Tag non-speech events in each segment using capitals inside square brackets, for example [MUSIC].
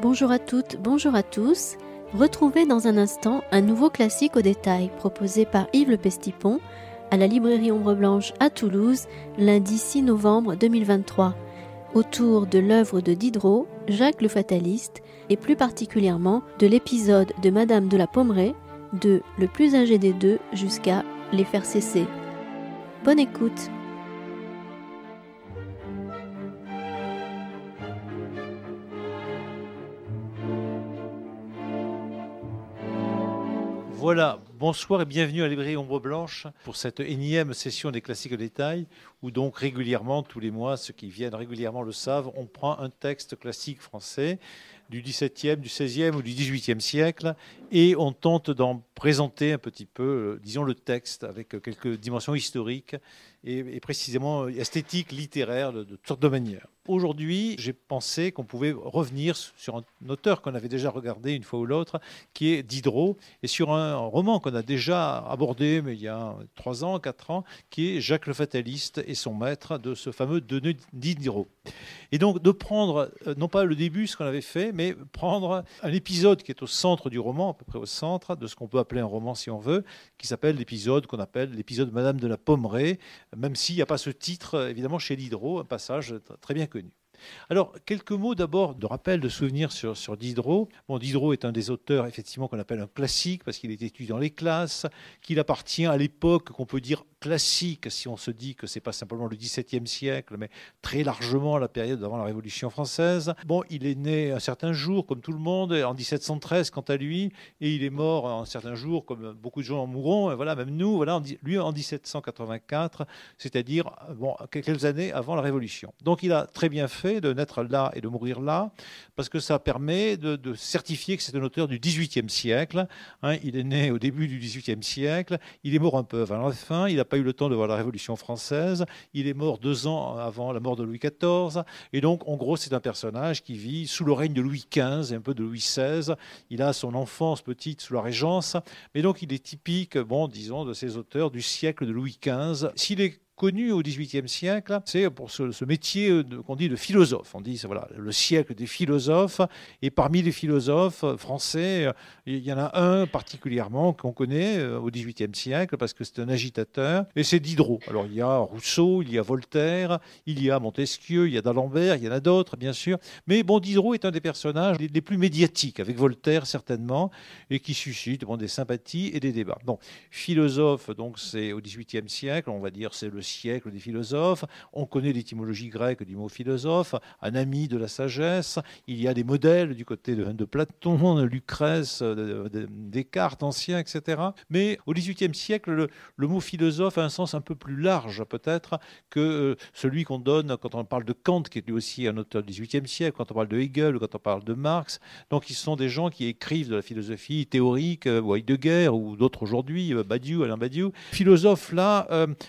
Bonjour à toutes, bonjour à tous. Retrouvez dans un instant un nouveau classique au détail proposé par Yves Le Pestipon à la librairie Ombre Blanche à Toulouse lundi 6 novembre 2023 autour de l'œuvre de Diderot, Jacques le Fataliste et plus particulièrement de l'épisode de Madame de la Pommeraye de Le plus âgé des deux jusqu'à Les faire cesser. Bonne écoute Voilà, bonsoir et bienvenue à Librairie Ombre Blanche pour cette énième session des classiques au détail, où donc régulièrement, tous les mois, ceux qui viennent régulièrement le savent, on prend un texte classique français du XVIIe, du XVIe ou du XVIIIe siècle, et on tente d'en présenter un petit peu, euh, disons, le texte avec euh, quelques dimensions historiques et, précisément esthétiques, littéraires, de, de toutes sortes de manières aujourd'hui, j'ai pensé qu'on pouvait revenir sur un auteur qu'on avait déjà regardé une fois ou l'autre, qui est Diderot, et sur un roman qu'on a déjà abordé, mais il y a 3 ans, 4 ans, qui est Jacques le Fataliste et son maître de ce fameux Denis Diderot. Et donc de prendre, euh, non pas le début, ce qu'on avait fait, mais prendre un épisode qui est au centre du roman, à peu près au centre de ce qu'on peut appeler un roman si on veut, qui s'appelle l'épisode qu'on appelle l'épisode Madame de la Pommeraye, même s'il n'y a pas ce titre, évidemment, chez Diderot, un passage très bien connu alors, quelques mots d'abord de rappel, de souvenir sur, Diderot. Bon, Diderot est un des auteurs, effectivement, qu'on appelle un classique, parce qu'il est étudié dans les classes, qu'il appartient à l'époque qu'on peut dire classique, si on se dit que c'est pas simplement le XVIIe siècle, mais très largement la période avant la Révolution française. Bon, il est né un certain jour, comme tout le monde, en 1713, quant à lui, et il est mort un certain jour, comme beaucoup de gens en mourront, et voilà, même nous, voilà, lui en 1784, c'est-à-dire, bon, quelques années avant la Révolution. Donc il a très bien fait de naître là et de mourir là, parce que ça permet de, certifier que c'est un auteur du XVIIIe siècle. Hein. il est né au début du XVIIIe siècle, il est mort un peu avant la fin, il a pas eu le temps de voir la Révolution française. Il est mort deux ans avant la mort de Louis XIV. Et donc, en gros, c'est un personnage qui vit sous le règne de Louis XV et un peu de Louis XVI. Il a son enfance petite sous la Régence. Mais donc, il est typique, bon, disons, de ces auteurs du siècle de Louis XV. S'il est connu au XVIIIe siècle. C'est pour ce, métier qu'on dit de philosophe. On dit voilà le siècle des philosophes. Et parmi les philosophes français, il y en a un particulièrement qu'on connaît euh, au XVIIIe siècle parce que c'est un agitateur. Et c'est Diderot. Alors il y a Rousseau, il y a Voltaire, il y a Montesquieu, il y a D'Alembert, il y en a d'autres bien sûr. Mais bon, Diderot est un des personnages les, plus médiatiques, avec Voltaire certainement, et qui suscite bon, des sympathies et des débats. Bon, philosophe, donc c'est au XVIIIe siècle, on va dire, c'est le siècle des philosophes. On connaît l'étymologie grecque du mot philosophe, un ami de la sagesse. Il y a des modèles du côté de, Platon, de Lucrèce, de, Descartes ancien, etc. Mais au XVIIIe siècle, le, mot philosophe a un sens un peu plus large peut-être que euh, celui qu'on donne quand on parle de Kant, qui est lui aussi un auteur du XVIIIe siècle, quand on parle de Hegel, quand on parle de Marx. Donc ils sont des gens qui écrivent de la philosophie théorique, euh, Heidegger ou d'autres aujourd'hui, euh, Badiou, Alain Badiou. Philosophe, là,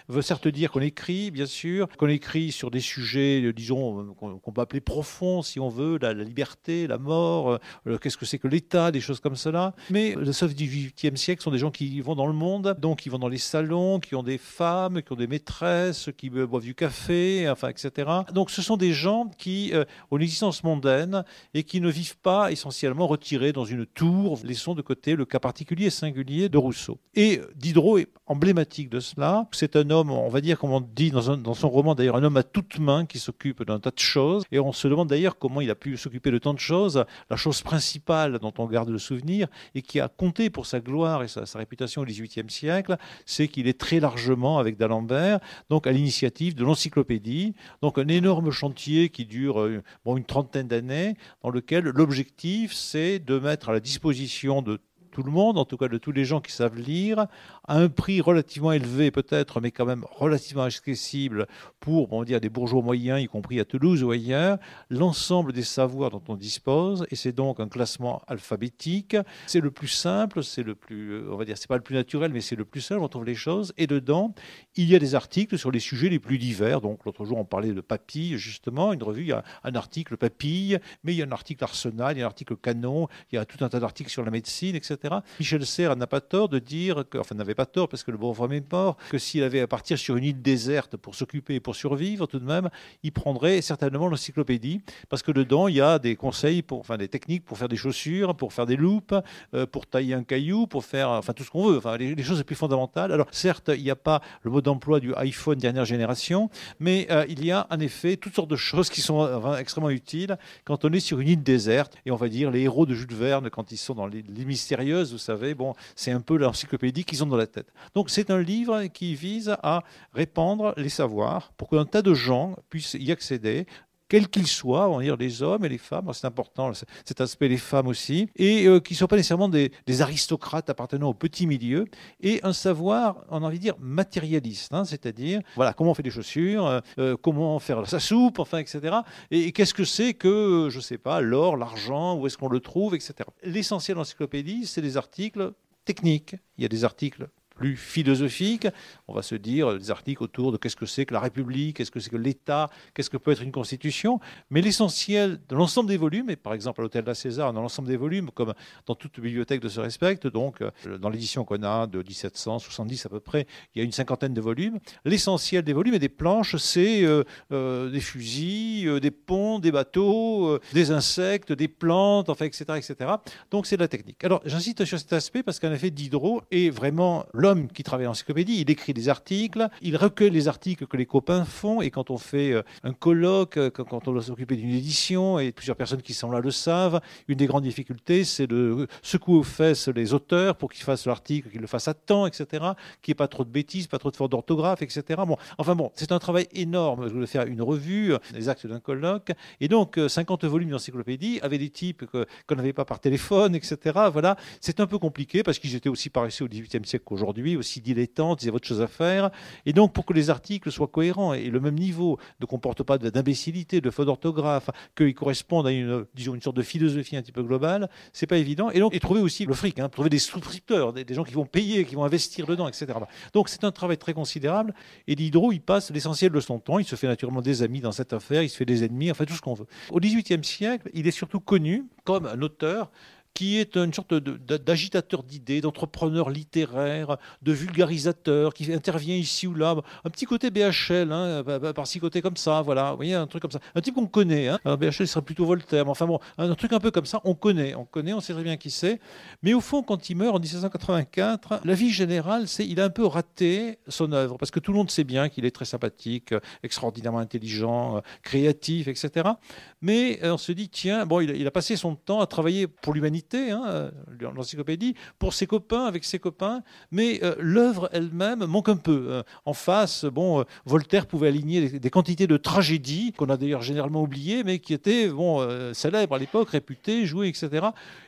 veut certes dire qu'on écrit, bien sûr, qu'on écrit sur des sujets, euh, disons, euh, qu'on peut appeler profonds, si on veut, la, liberté, la mort, euh, qu'est-ce que c'est que l'État, des choses comme cela. Mais le sauf du XVIIIe siècle sont des gens qui vont dans le monde, donc qui vont dans les salons, qui ont des femmes, qui ont des maîtresses, qui boivent du café, enfin, etc. Donc ce sont des gens qui ont une existence mondaine et qui ne vivent pas essentiellement retirés dans une tour, laissons de côté le cas particulier et singulier de Rousseau. Et Diderot est emblématique de cela. C'est un homme, on va dire, comme on dit dans, son roman d'ailleurs, un homme à toutes mains qui s'occupe d'un tas de choses. Et on se demande d'ailleurs comment il a pu s'occuper de tant de choses. La chose principale dont on garde le souvenir et qui a compté pour sa gloire et sa, réputation au XVIIIe siècle, c'est qu'il est très largement avec d'Alembert, donc à l'initiative de l'encyclopédie, donc un énorme chantier qui dure euh, bon, une trentaine d'années, dans lequel l'objectif c'est de mettre à la disposition de le monde, en tout cas de tous les gens qui savent lire, à un prix relativement élevé peut-être, mais quand même relativement accessible pour, on dire, des bourgeois moyens, y compris à Toulouse ou ailleurs, l'ensemble des savoirs dont on dispose, et c'est donc un classement alphabétique. C'est le plus simple, c'est le plus, euh, on va dire, c'est pas le plus naturel, mais c'est le plus simple, on trouve les choses, et dedans, il y a des articles sur les sujets les plus divers. Donc l'autre jour, on parlait de papilles, justement, une revue, il y a un article papille, mais il y a un article arsenal, il y a un article canon, il y a tout un tas d'articles sur la médecine, etc. Michel Serres n'a pas tort de dire, que, enfin n'avait pas tort parce que le bon est mort, que s'il avait à partir sur une île déserte pour s'occuper et pour survivre tout de même, il prendrait certainement l'encyclopédie parce que dedans il y a des conseils, pour, enfin des techniques pour faire des chaussures, pour faire des loupes, euh, pour tailler un caillou, pour faire enfin tout ce qu'on veut, les, choses les plus fondamentales. Alors certes, il n'y a pas le mode d'emploi du iPhone dernière génération, mais euh, il y a en effet toutes sortes de choses qui sont extrêmement utiles quand on est sur une île déserte et on va dire les héros de Jules Verne quand ils sont dans les, les mystérieux vous savez. Bon, c'est un peu l'encyclopédie qu'ils ont dans la tête. Donc c'est un livre qui vise à répandre les savoirs pour qu'un tas de gens puissent y accéder quels qu'ils soient, on va dire les hommes et les femmes, c'est important cet aspect les femmes aussi, et euh, qui ne sont pas nécessairement des, aristocrates appartenant au petit milieu, et un savoir, on a envie de dire, matérialiste, hein, c'est-à-dire voilà comment on fait des chaussures, euh, euh, comment faire sa soupe, enfin, etc. Et, et qu'est-ce que c'est que, je ne sais pas, l'or, l'argent, où est-ce qu'on le trouve, etc. L'essentiel de l'encyclopédie, c'est des articles techniques. Il y a des articles plus philosophique. On va se dire des articles autour de qu'est-ce que c'est que la République, qu'est-ce que c'est que l'État, qu'est-ce que peut être une constitution. Mais l'essentiel de l'ensemble des volumes, et par exemple à l'Hôtel de la César, dans l'ensemble des volumes, comme dans toute bibliothèque de ce respect, donc euh, dans l'édition qu'on a de 1770 à peu près, il y a une cinquantaine de volumes. L'essentiel des volumes et des planches, c'est euh, euh, des fusils, des ponts, des bateaux, des insectes, des plantes, enfin, etc. etc. Donc c'est de la technique. Alors j'insiste sur cet aspect parce qu'en effet, Diderot est vraiment l'homme qui travaille en l'encyclopédie, il écrit des articles, il recueille les articles que les copains font, et quand on fait euh, un colloque, euh, quand on doit s'occuper d'une édition, et plusieurs personnes qui sont là le savent, une des grandes difficultés, c'est de secouer aux fesses les auteurs pour qu'ils fassent l'article, qu'ils le fassent à temps, etc., qu'il n'y ait pas trop de bêtises, pas trop de fautes d'orthographe, etc. Bon, enfin bon, c'est un travail énorme de faire une revue, les actes d'un colloque, et donc 50 euh, volumes d'encyclopédie avec des types qu'on n'avait pas par téléphone, etc. Voilà, c'est un peu compliqué parce qu'ils étaient aussi paresseux au XVIIIe siècle qu'aujourd'hui lui aussi dilettantes, y a autre chose à faire. Et donc, pour que les articles soient cohérents et le même niveau, ne comportent pas d'imbécilité, de faute d'orthographe, qu'ils correspondent à une, sorte de philosophie un petit peu globale, c'est pas évident. Et donc, trouver aussi le fric, hein, trouver des souscripteurs, des, gens qui vont payer, qui vont investir dedans, etc. Donc, c'est un travail très considérable. Et l'hydro, il passe l'essentiel de son temps. Il se fait naturellement des amis dans cette affaire, il se fait des ennemis, enfin, tout ce qu'on veut. Au XVIIIe siècle, il est surtout connu comme un auteur qui est une sorte d'agitateur d'idées, d'entrepreneur littéraire, de vulgarisateur, qui intervient ici ou là. Un petit côté BHL, hein, euh, euh, par-ci côté comme ça, voilà. un truc comme ça. Un type qu'on connaît. Hein. BHL serait plutôt Voltaire. enfin bon, un truc un peu comme ça, on connaît. On connaît, on sait très bien qui c'est. Mais au fond, quand il meurt en 1784, la vie générale, c'est il a un peu raté son œuvre. Parce que tout le monde sait bien qu'il est très sympathique, euh, extraordinairement intelligent, créatif, etc. Mais on se dit, tiens, bon, il a passé son temps à travailler pour l'humanité Hein, euh, l'encyclopédie, pour ses copains, avec ses copains, mais euh, l'œuvre elle-même manque un peu. Euh. En face, bon, Voltaire pouvait aligner des, quantités de tragédies, qu'on a d'ailleurs généralement oubliées, mais qui étaient bon, célèbres à l'époque, réputées, jouées, etc.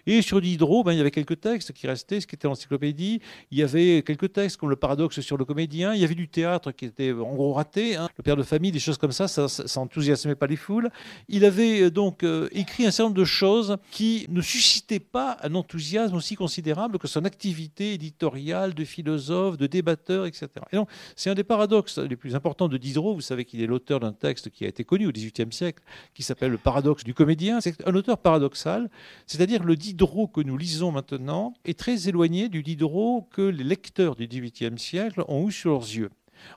Et sur l'hydro, ben, il y avait quelques textes qui restaient, ce qui était l'encyclopédie, il y avait quelques textes comme le paradoxe sur le comédien, il y avait du théâtre qui était en gros raté, hein. le père de famille, des choses comme ça, ça, n'enthousiasmait pas les foules. Il avait donc écrit un certain nombre de choses qui ne suscitaient pas un enthousiasme aussi considérable que son activité éditoriale de philosophe, de débatteur, etc. Et donc, c'est un des paradoxes les plus importants de Diderot. Vous savez qu'il est l'auteur d'un texte qui a été connu au XVIIIe siècle, qui s'appelle Le paradoxe du comédien. C'est un auteur paradoxal, c'est-à-dire le Diderot que nous lisons maintenant est très éloigné du Diderot que les lecteurs du XVIIIe siècle ont eu sur leurs yeux.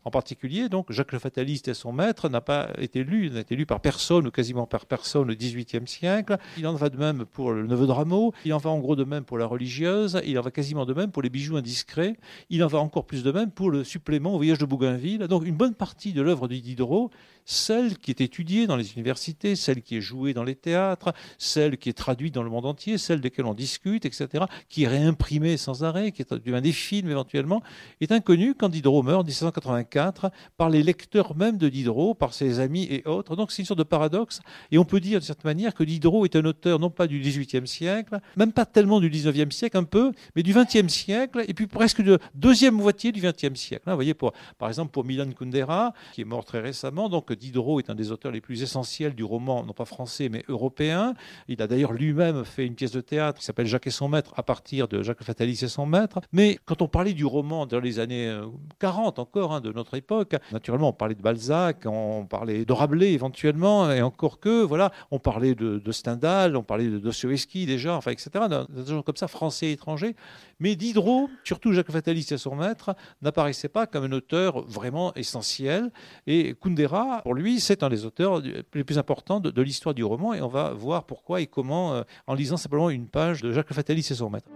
En particulier, donc, Jacques le Fataliste et son maître n'a pas été lu, n'a été lu par personne ou quasiment par personne au XVIIIe siècle. Il en va de même pour le neveu de Rameau, il en va en gros de même pour la religieuse, il en va quasiment de même pour les bijoux indiscrets, il en va encore plus de même pour le supplément au voyage de Bougainville. Donc une bonne partie de l'œuvre de Diderot celle qui est étudiée dans les universités, celle qui est jouée dans les théâtres, celle qui est traduite dans le monde entier, celle desquelles on discute, etc., qui est réimprimée sans arrêt, qui est dans des films éventuellement, est inconnue quand Diderot meurt en 1784 par les lecteurs même de Diderot, par ses amis et autres. Donc c'est une sorte de paradoxe, et on peut dire d'une certaine manière que Diderot est un auteur non pas du XVIIIe siècle, même pas tellement du XIXe siècle un peu, mais du XXe siècle, et puis presque de deuxième moitié du XXe siècle. Hein, vous voyez, pour, par exemple, pour Milan Kundera, qui est mort très récemment, donc Diderot est un des auteurs les plus essentiels du roman, non pas français, mais européen. Il a d'ailleurs lui-même fait une pièce de théâtre qui s'appelle Jacques et son maître, à partir de Jacques le Fatalis et son maître. Mais quand on parlait du roman dans les années 40 euh, encore, hein, de notre époque, naturellement, on parlait de Balzac, on parlait de Rabelais éventuellement, et encore que, voilà, on parlait de, de Stendhal, on parlait de Dostoevsky déjà, enfin, etc., des gens comme ça, français et étrangers. Mais Diderot, surtout Jacques Fatalis et son maître, n'apparaissait pas comme un auteur vraiment essentiel. Et Kundera pour lui, c'est un des auteurs les plus importants de, l'histoire du roman et on va voir pourquoi et comment euh, en lisant simplement une page de Jacques Fatalis et son maître.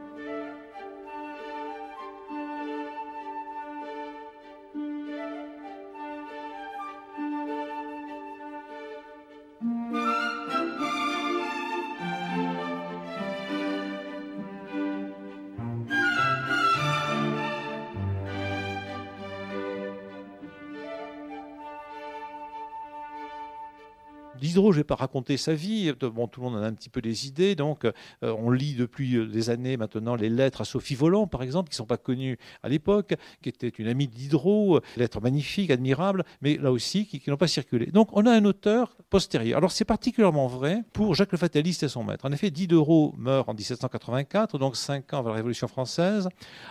je ne vais pas raconter sa vie. Bon, tout le monde en a un petit peu des idées. Donc, euh, on lit depuis euh, des années maintenant les lettres à Sophie Volant, par exemple, qui ne sont pas connues à l'époque, qui était une amie de euh, lettres magnifiques, admirables, mais là aussi qui, n'ont pas circulé. Donc, on a un auteur postérieur. Alors, c'est particulièrement vrai pour Jacques le Fataliste et son maître. En effet, Diderot meurt en 1784, donc cinq ans avant la Révolution française.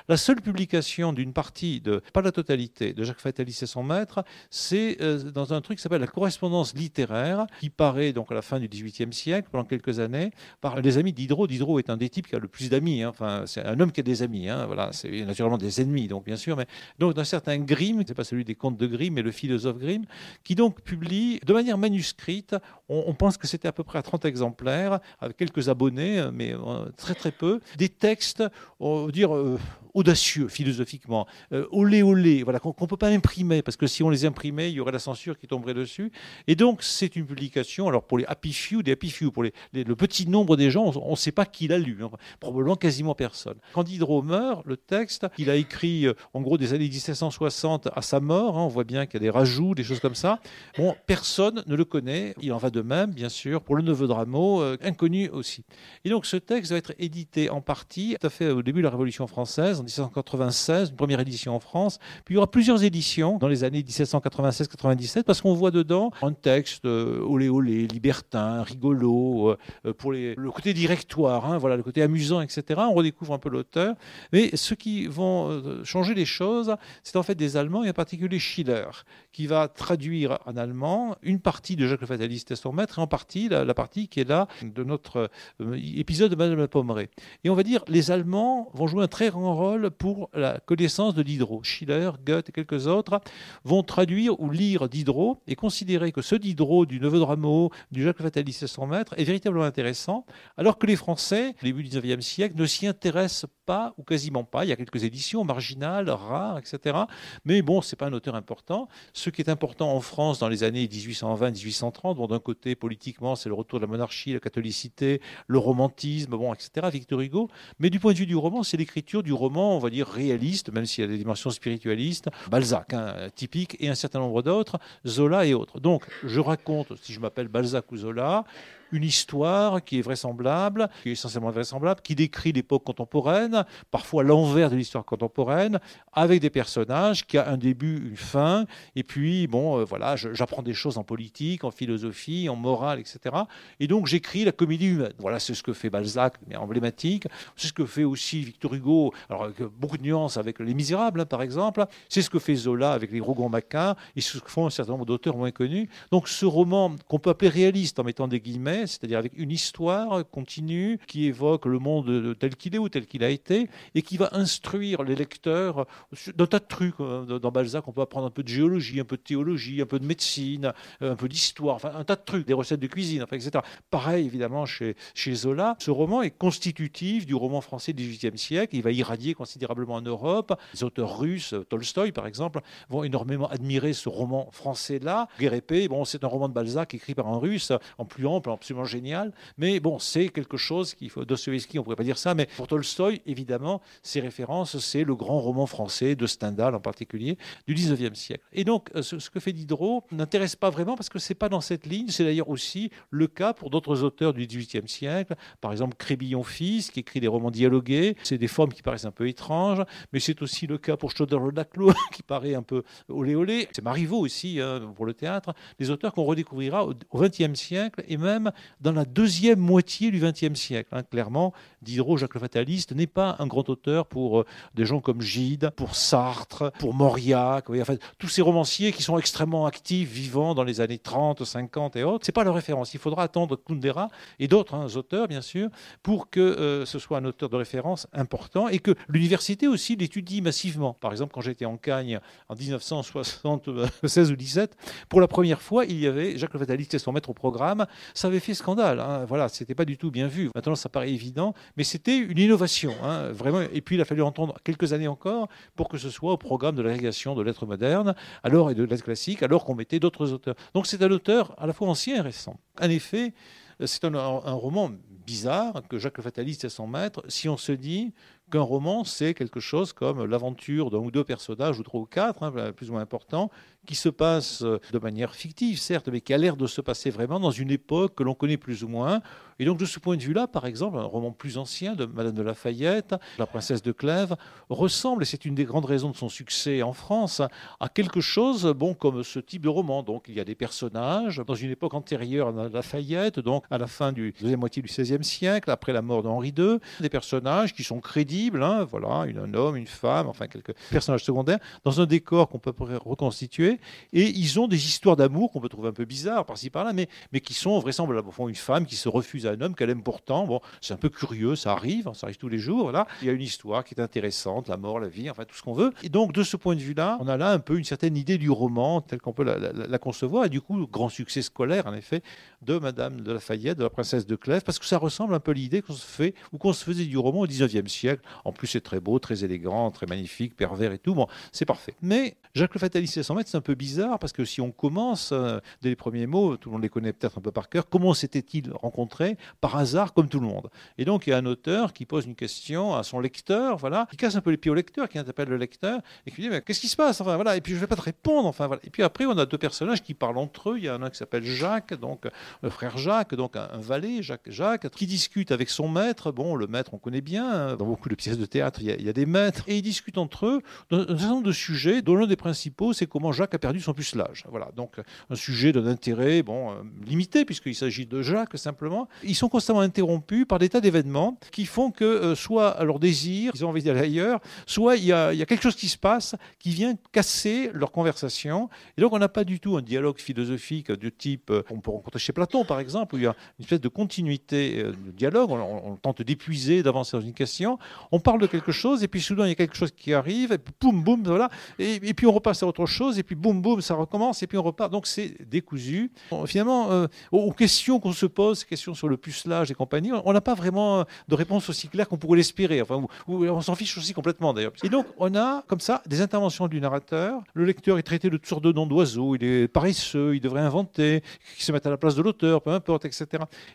La seule publication d'une partie, de, pas la totalité, de Jacques le Fataliste et son maître, c'est dans un truc qui s'appelle la correspondance littéraire, qui parle paré donc à la fin du XVIIIe siècle, pendant quelques années, par les amis d'Hydro. Diderot est un des types qui a le plus d'amis. Hein. Enfin, c'est un homme qui a des amis. Hein. Voilà, c'est naturellement des ennemis, donc bien sûr. Mais donc d'un certain Grimm, n'est pas celui des contes de Grimm, mais le philosophe Grimm, qui donc publie de manière manuscrite on, pense que c'était à peu près à 30 exemplaires, avec quelques abonnés, euh, mais euh, très très peu. Des textes, on va dire, euh, audacieux philosophiquement, olé olé, voilà, qu'on ne peut pas imprimer, parce que si on les imprimait, il y aurait la censure qui tomberait dessus. Et donc, c'est une publication, alors pour les happy des happy few, pour le petit nombre des gens, on ne sait pas qui l'a lu, hein, probablement quasiment personne. Quand Diderot meurt, le texte, il a écrit en gros des années 1760 à sa mort, hein, on voit bien qu'il y a des rajouts, des choses comme ça. Bon, personne ne le connaît, il en va de de même, bien sûr, pour le neveu de euh, inconnu aussi. Et donc ce texte va être édité en partie, tout à fait au début de la Révolution française, en 1796, une première édition en France. Puis il y aura plusieurs éditions dans les années 1796-97, parce qu'on voit dedans un texte euh, olé olé, libertin, rigolo, euh, pour le côté directoire, hein, voilà, le côté amusant, etc. On redécouvre un peu l'auteur. Mais ce qui vont changer les choses, c'est en fait des Allemands, et en particulier Schiller, qui va traduire en allemand une partie de Jacques le Fataliste maître, et en partie la, partie qui est là de notre euh, épisode de Madame la Et on va dire, les Allemands vont jouer un très grand rôle pour la connaissance de Diderot. Schiller, Goethe et quelques autres vont traduire ou lire Diderot et considérer que ce Diderot du Neveu de Rameau, du Jacques Fatalis et son est véritablement intéressant, alors que les Français, au début du 19e siècle, ne s'y intéressent pas ou quasiment pas. Il y a quelques éditions marginales, rares, etc. Mais bon, c'est pas un auteur important. Ce qui est important en France dans les années 1820-1830, d'un côté, politiquement, c'est le retour de la monarchie, la catholicité, le romantisme, bon, etc., Victor Hugo. Mais du point de vue du roman, c'est l'écriture du roman, on va dire, réaliste, même s'il y a des dimensions spiritualistes, Balzac, hein, typique, et un certain nombre d'autres, Zola et autres. Donc, je raconte, si je m'appelle Balzac ou Zola, une histoire qui est vraisemblable, qui est essentiellement vraisemblable, qui décrit l'époque contemporaine, parfois l'envers de l'histoire contemporaine, avec des personnages qui a un début, une fin, et puis bon, euh, voilà, j'apprends des choses en politique, en philosophie, en morale, etc. Et donc j'écris la comédie humaine. Voilà, c'est ce que fait Balzac, mais emblématique. C'est ce que fait aussi Victor Hugo, alors avec euh, beaucoup de nuances avec Les Misérables, hein, par exemple. C'est ce que fait Zola avec les Rougon-Macquart, et ce que font un certain nombre d'auteurs moins connus. Donc ce roman qu'on peut appeler réaliste en mettant des guillemets c'est-à-dire avec une histoire continue qui évoque le monde tel qu'il est ou tel qu'il a été, et qui va instruire les lecteurs d'un tas de trucs. Hein, dans Balzac, on peut apprendre un peu de géologie, un peu de théologie, un peu de médecine, euh, un peu d'histoire, enfin un tas de trucs, des recettes de cuisine, enfin, etc. Pareil, évidemment, chez, chez Zola, ce roman est constitutif du roman français du XVIIIe siècle. Il va irradier considérablement en Europe. Les auteurs russes, Tolstoï, par exemple, vont énormément admirer ce roman français-là. Guérepé, bon, c'est un roman de Balzac écrit par un russe, en plus ample, en absolument génial. Mais bon, c'est quelque chose qu'il faut. Dostoevsky, on ne pourrait pas dire ça, mais pour Tolstoï, évidemment, ses références, c'est le grand roman français de Stendhal en particulier, du 19e siècle. Et donc, euh, ce, que fait Diderot n'intéresse pas vraiment parce que c'est pas dans cette ligne. C'est d'ailleurs aussi le cas pour d'autres auteurs du 18e siècle. Par exemple, Crébillon fils, qui écrit des romans dialogués. C'est des formes qui paraissent un peu étranges, mais c'est aussi le cas pour Laclos, [LAUGHS] qui paraît un peu olé olé. C'est Marivaux aussi hein, pour le théâtre. Des auteurs qu'on redécouvrira au XXe siècle et même dans la deuxième moitié du XXe siècle. Hein, clairement, Diderot, Jacques le Fataliste, n'est pas un grand auteur pour euh, des gens comme Gide, pour Sartre, pour Mauriac, enfin, tous ces romanciers qui sont extrêmement actifs, vivants dans les années 30, 50 et autres. C'est pas leur référence. Il faudra attendre Kundera et d'autres hein, auteurs, bien sûr, pour que euh, ce soit un auteur de référence important et que l'université aussi l'étudie massivement. Par exemple, quand j'étais en Cagne en 1976 ou 17, pour la première fois, il y avait Jacques le Fataliste et son maître au programme. Ça avait fait scandale. Hein. Voilà, c'était pas du tout bien vu. Maintenant, ça paraît évident, mais c'était une innovation, hein, vraiment. Et puis, il a fallu entendre quelques années encore pour que ce soit au programme de l'agrégation de lettres modernes, alors et de lettres classiques, alors qu'on mettait d'autres auteurs. Donc, c'est un auteur à la fois ancien et récent. En effet, c'est un, roman bizarre que Jacques le Fataliste est son maître. Si on se dit qu'un roman, c'est quelque chose comme l'aventure d'un ou deux personnages, ou trois ou quatre, hein, plus ou moins importants, qui se passe euh, de manière fictive, certes, mais qui a l'air de se passer vraiment dans une époque que l'on connaît plus ou moins. Et donc, de ce point de vue-là, par exemple, un roman plus ancien de Madame de Lafayette, La princesse de Clèves, ressemble, et c'est une des grandes raisons de son succès en France, à quelque chose, bon, comme ce type de roman. Donc, il y a des personnages dans une époque antérieure à Lafayette, donc à la fin du deuxième moitié du XVIe siècle, après la mort d'Henri II, des personnages qui sont crédibles, hein, voilà, un homme, une femme, enfin quelques personnages secondaires, dans un décor qu'on peut reconstituer et ils ont des histoires d'amour qu'on peut trouver un peu bizarres par-ci par-là, mais, mais qui sont vraisemblables. Au fond, une femme qui se refuse à un homme qu'elle aime pourtant, bon, c'est un peu curieux, ça arrive, hein, ça arrive tous les jours. là Il y a une histoire qui est intéressante, la mort, la vie, enfin tout ce qu'on veut. Et donc, de ce point de vue-là, on a là un peu une certaine idée du roman tel qu'on peut la, concevoir, et du coup, grand succès scolaire, en effet, de Madame de Lafayette, de la princesse de Clèves, parce que ça ressemble un peu à l'idée qu'on se fait ou qu'on se faisait du roman au 19e siècle. En plus, c'est très beau, très élégant, très magnifique, pervers et tout. Bon, c'est parfait. Mais Jacques le Fataliste et 100 un peu bizarre, parce que si on commence, euh, dès les premiers mots, tout le monde les connaît peut-être un peu par cœur, comment s'était il rencontré Par hasard, comme tout le monde. Et donc, il y a un auteur qui pose une question à son lecteur, voilà, qui casse un peu les pieds au lecteur, qui interpelle le lecteur, et qui dit, mais qu'est-ce qui se passe voilà, et puis je ne vais pas te répondre, enfin, voilà. Et puis après, on a deux personnages qui parlent entre eux, il y en a un qui s'appelle Jacques, donc le frère Jacques, donc un, valet, Jacques, Jacques, qui discute avec son maître, bon, le maître, on connaît bien, hein, dans beaucoup de pièces de théâtre, il y a, des maîtres, et ils discutent entre eux d'un certain nombre de sujets, dont l'un des principaux, c'est comment Jacques a perdu son pucelage. Voilà, donc euh, un sujet d'un intérêt bon, euh, limité, puisqu'il s'agit de Jacques simplement. Ils sont constamment interrompus par des tas d'événements qui font que euh, soit à leur désir, ils ont envie d'aller ailleurs, soit il y, a, quelque chose qui se passe qui vient casser leur conversation. Et donc on n'a pas du tout un dialogue philosophique de type on peut rencontrer chez Platon, par exemple, où il y a une espèce de continuité de dialogue. On, tente d'épuiser, d'avancer dans une question. On parle de quelque chose, et puis soudain il y a quelque chose qui arrive, et puis boum, boum, voilà. et puis on repasse à autre chose, et puis boum, boum, ça recommence, et puis on repart. Donc c'est décousu. finalement, euh, aux questions qu'on se pose, questions sur le pucelage et compagnie, on n'a pas vraiment euh, de réponse aussi claire qu'on pourrait l'espérer. Enfin, on s'en fiche aussi complètement d'ailleurs. Et donc on a comme ça des interventions du narrateur. Le lecteur est traité de sortes de noms d'oiseau, il est paresseux, il devrait inventer, qui se mette à la place de l'auteur, peu importe, etc.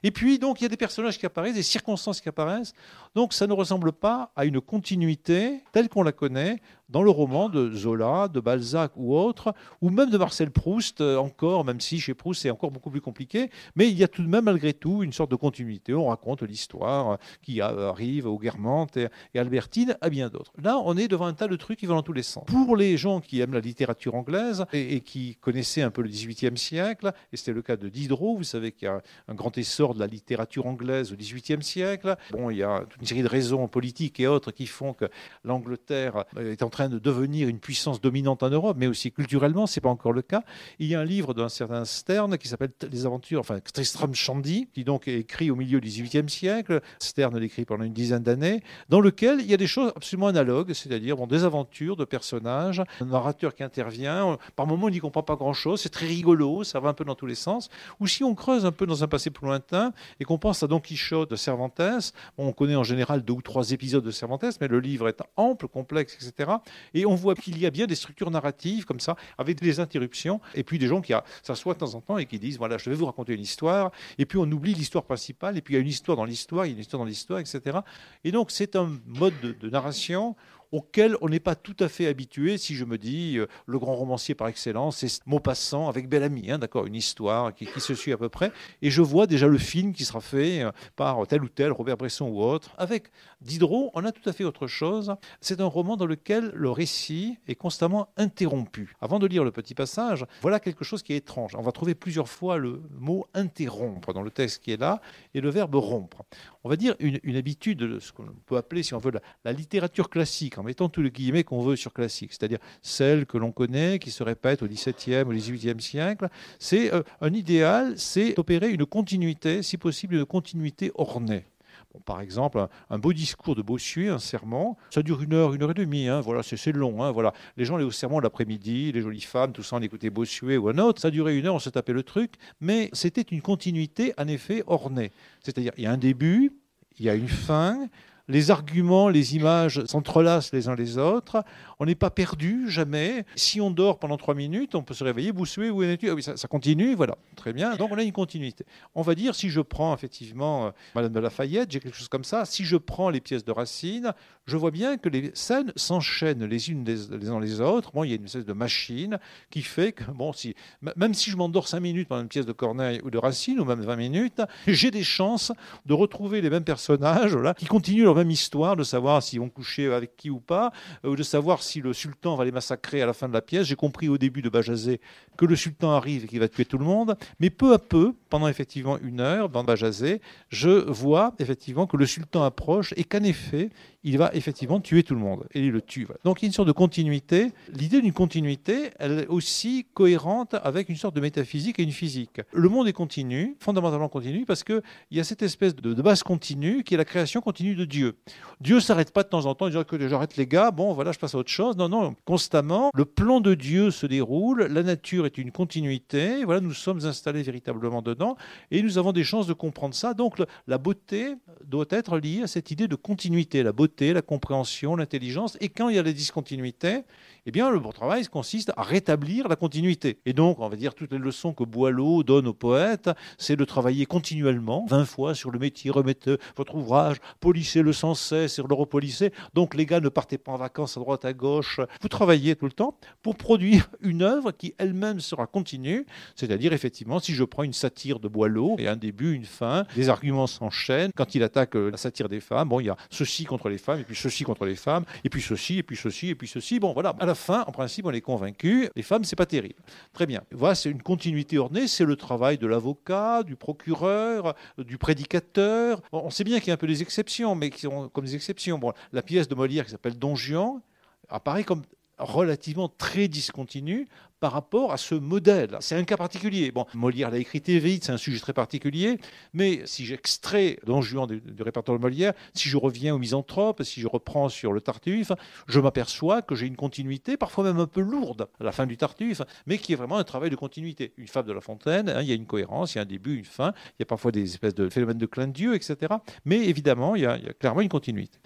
Et puis donc il y a des personnages qui apparaissent, des circonstances qui apparaissent. Donc ça ne ressemble pas à une continuité telle qu'on la connaît dans le roman de Zola, de Balzac ou autres, ou même de Marcel Proust euh, encore, même si chez Proust c'est encore beaucoup plus compliqué, mais il y a tout de même malgré tout une sorte de continuité. On raconte l'histoire euh, qui arrive aux Guermantes et Albertine, à bien d'autres. Là, on est devant un tas de trucs qui vont dans tous les sens. Pour les gens qui aiment la littérature anglaise et, qui connaissaient un peu le XVIIIe siècle, et c'était le cas de Diderot, vous savez qu'il y a un, grand essor de la littérature anglaise au XVIIIe siècle. Bon, il y a toute une série de raisons politiques et autres qui font que l'Angleterre euh, est en train de devenir une puissance dominante en Europe, mais aussi culturellement, ce n'est pas encore le cas. Il y a un livre d'un certain Stern qui s'appelle Les aventures, enfin Tristram Shandy, qui donc est écrit au milieu du XVIIIe siècle. Stern l'écrit pendant une dizaine d'années, dans lequel il y a des choses absolument analogues, c'est-à-dire bon, des aventures de personnages, un narrateur qui intervient. Euh, par moments, on n'y comprend pas grand-chose, c'est très rigolo, ça va un peu dans tous les sens. Ou si on creuse un peu dans un passé plus lointain et qu'on pense à Don Quichotte de Cervantes, on connaît en général deux ou trois épisodes de Cervantes, mais le livre est ample, complexe, etc. Et on voit qu'il y a bien des structures narratives comme ça, avec des interruptions, et puis des gens qui s'assoient de temps en temps et qui disent, voilà, je vais vous raconter une histoire, et puis on oublie l'histoire principale, et puis il y a une histoire dans l'histoire, il y a une histoire dans l'histoire, etc. Et donc c'est un mode de, de narration auquel on n'est pas tout à fait habitué. Si je me dis euh, le grand romancier par excellence, c'est Maupassant avec Bellamy, ami, hein, d'accord, une histoire qui, qui, se suit à peu près. Et je vois déjà le film qui sera fait euh, par tel ou tel, Robert Bresson ou autre. Avec Diderot, on a tout à fait autre chose. C'est un roman dans lequel le récit est constamment interrompu. Avant de lire le petit passage, voilà quelque chose qui est étrange. On va trouver plusieurs fois le mot interrompre dans le texte qui est là et le verbe rompre on va dire, une, habitude de ce qu'on peut appeler, si on veut, la, littérature classique, en mettant tous les guillemets qu'on veut sur classique, c'est-à-dire celle que l'on connaît, qui se répète au XVIIe, au XVIIIe siècle. C'est euh, un idéal, c'est opérer une continuité, si possible, une continuité ornée par exemple, un, beau discours de Bossuet, un serment, ça dure une heure, une heure et demie. Hein, voilà, c'est long. Hein, voilà. Les gens allaient au serment l'après-midi, les jolies femmes, tout ça, on écoutait Bossuet ou un autre. Ça durait une heure, on se tapait le truc. Mais c'était une continuité, en effet, ornée. C'est-à-dire, il y a un début, il y a une fin, les arguments, les images s'entrelacent les uns les autres. On n'est pas perdu jamais. Si on dort pendant trois minutes, on peut se réveiller, boussuer, ou es ah oui, ça, continue, voilà, très bien. Donc on a une continuité. On va dire, si je prends effectivement euh, Madame de Lafayette, j'ai quelque chose comme ça, si je prends les pièces de Racine, je vois bien que les scènes s'enchaînent les unes les, uns les autres. Bon, il y a une espèce de machine qui fait que, bon, même si je m'endors cinq minutes pendant une pièce de Corneille ou de Racine, ou même vingt minutes, j'ai des chances de retrouver les mêmes personnages là, qui continuent même histoire de savoir s'ils vont coucher avec qui ou pas, euh, ou de savoir si le sultan va les massacrer à la fin de la pièce. J'ai compris au début de Bajazé que le sultan arrive et qu'il va tuer tout le monde, mais peu à peu, pendant effectivement une heure dans Bajazé, je vois effectivement que le sultan approche et qu'en effet, il va effectivement tuer tout le monde. Et il le tue. Donc il y a une sorte de continuité. L'idée d'une continuité, elle est aussi cohérente avec une sorte de métaphysique et une physique. Le monde est continu, fondamentalement continu, parce qu'il y a cette espèce de base continue qui est la création continue de Dieu. Dieu Dieu s'arrête pas de temps en temps, il dit que j'arrête les gars, bon voilà, je passe à autre chose. Non, non, constamment, le plan de Dieu se déroule, la nature est une continuité, voilà, nous sommes installés véritablement dedans, et nous avons des chances de comprendre ça. Donc la beauté doit être liée à cette idée de continuité, la beauté, la compréhension, l'intelligence, et quand il y a les discontinuités, eh bien, le bon travail consiste à rétablir la continuité. Et donc, on va dire, toutes les leçons que Boileau donne aux poètes, c'est de travailler continuellement, 20 fois sur le métier, remettez votre ouvrage, polissez le sans cesse et le repolissez. Donc, les gars, ne partez pas en vacances à droite, à gauche. Vous travaillez tout le temps pour produire une œuvre qui elle-même sera continue. C'est-à-dire, effectivement, si je prends une satire de Boileau, et un début, une fin, des arguments s'enchaînent. Quand il attaque euh, la satire des femmes, bon, il y a ceci contre les femmes, et puis ceci contre les femmes, et puis ceci, et puis ceci, et puis ceci. Bon, voilà fin, en principe, on est convaincu. Les femmes, c'est pas terrible. Très bien. Voilà, c'est une continuité ornée. C'est le travail de l'avocat, du procureur, euh, du prédicateur. on sait bien qu'il y a un peu des exceptions, mais qui sont comme des exceptions. la pièce de Molière qui s'appelle Don Juan apparaît comme relativement très discontinue par rapport à ce modèle. C'est un cas particulier. Bon, Molière l'a écrit vite, c'est un sujet très particulier, mais si j'extrais Don Juan du, répertoire de Molière, si je reviens au misanthrope, si je reprends sur le Tartuffe, je m'aperçois que j'ai une continuité, parfois même un peu lourde, à la fin du Tartuffe, mais qui est vraiment un travail de continuité. Une fable de La Fontaine, hein, il y a une cohérence, il y a un début, une fin, il y a parfois des espèces de phénomènes de clin dieu etc. Mais évidemment, il y a clairement une continuité.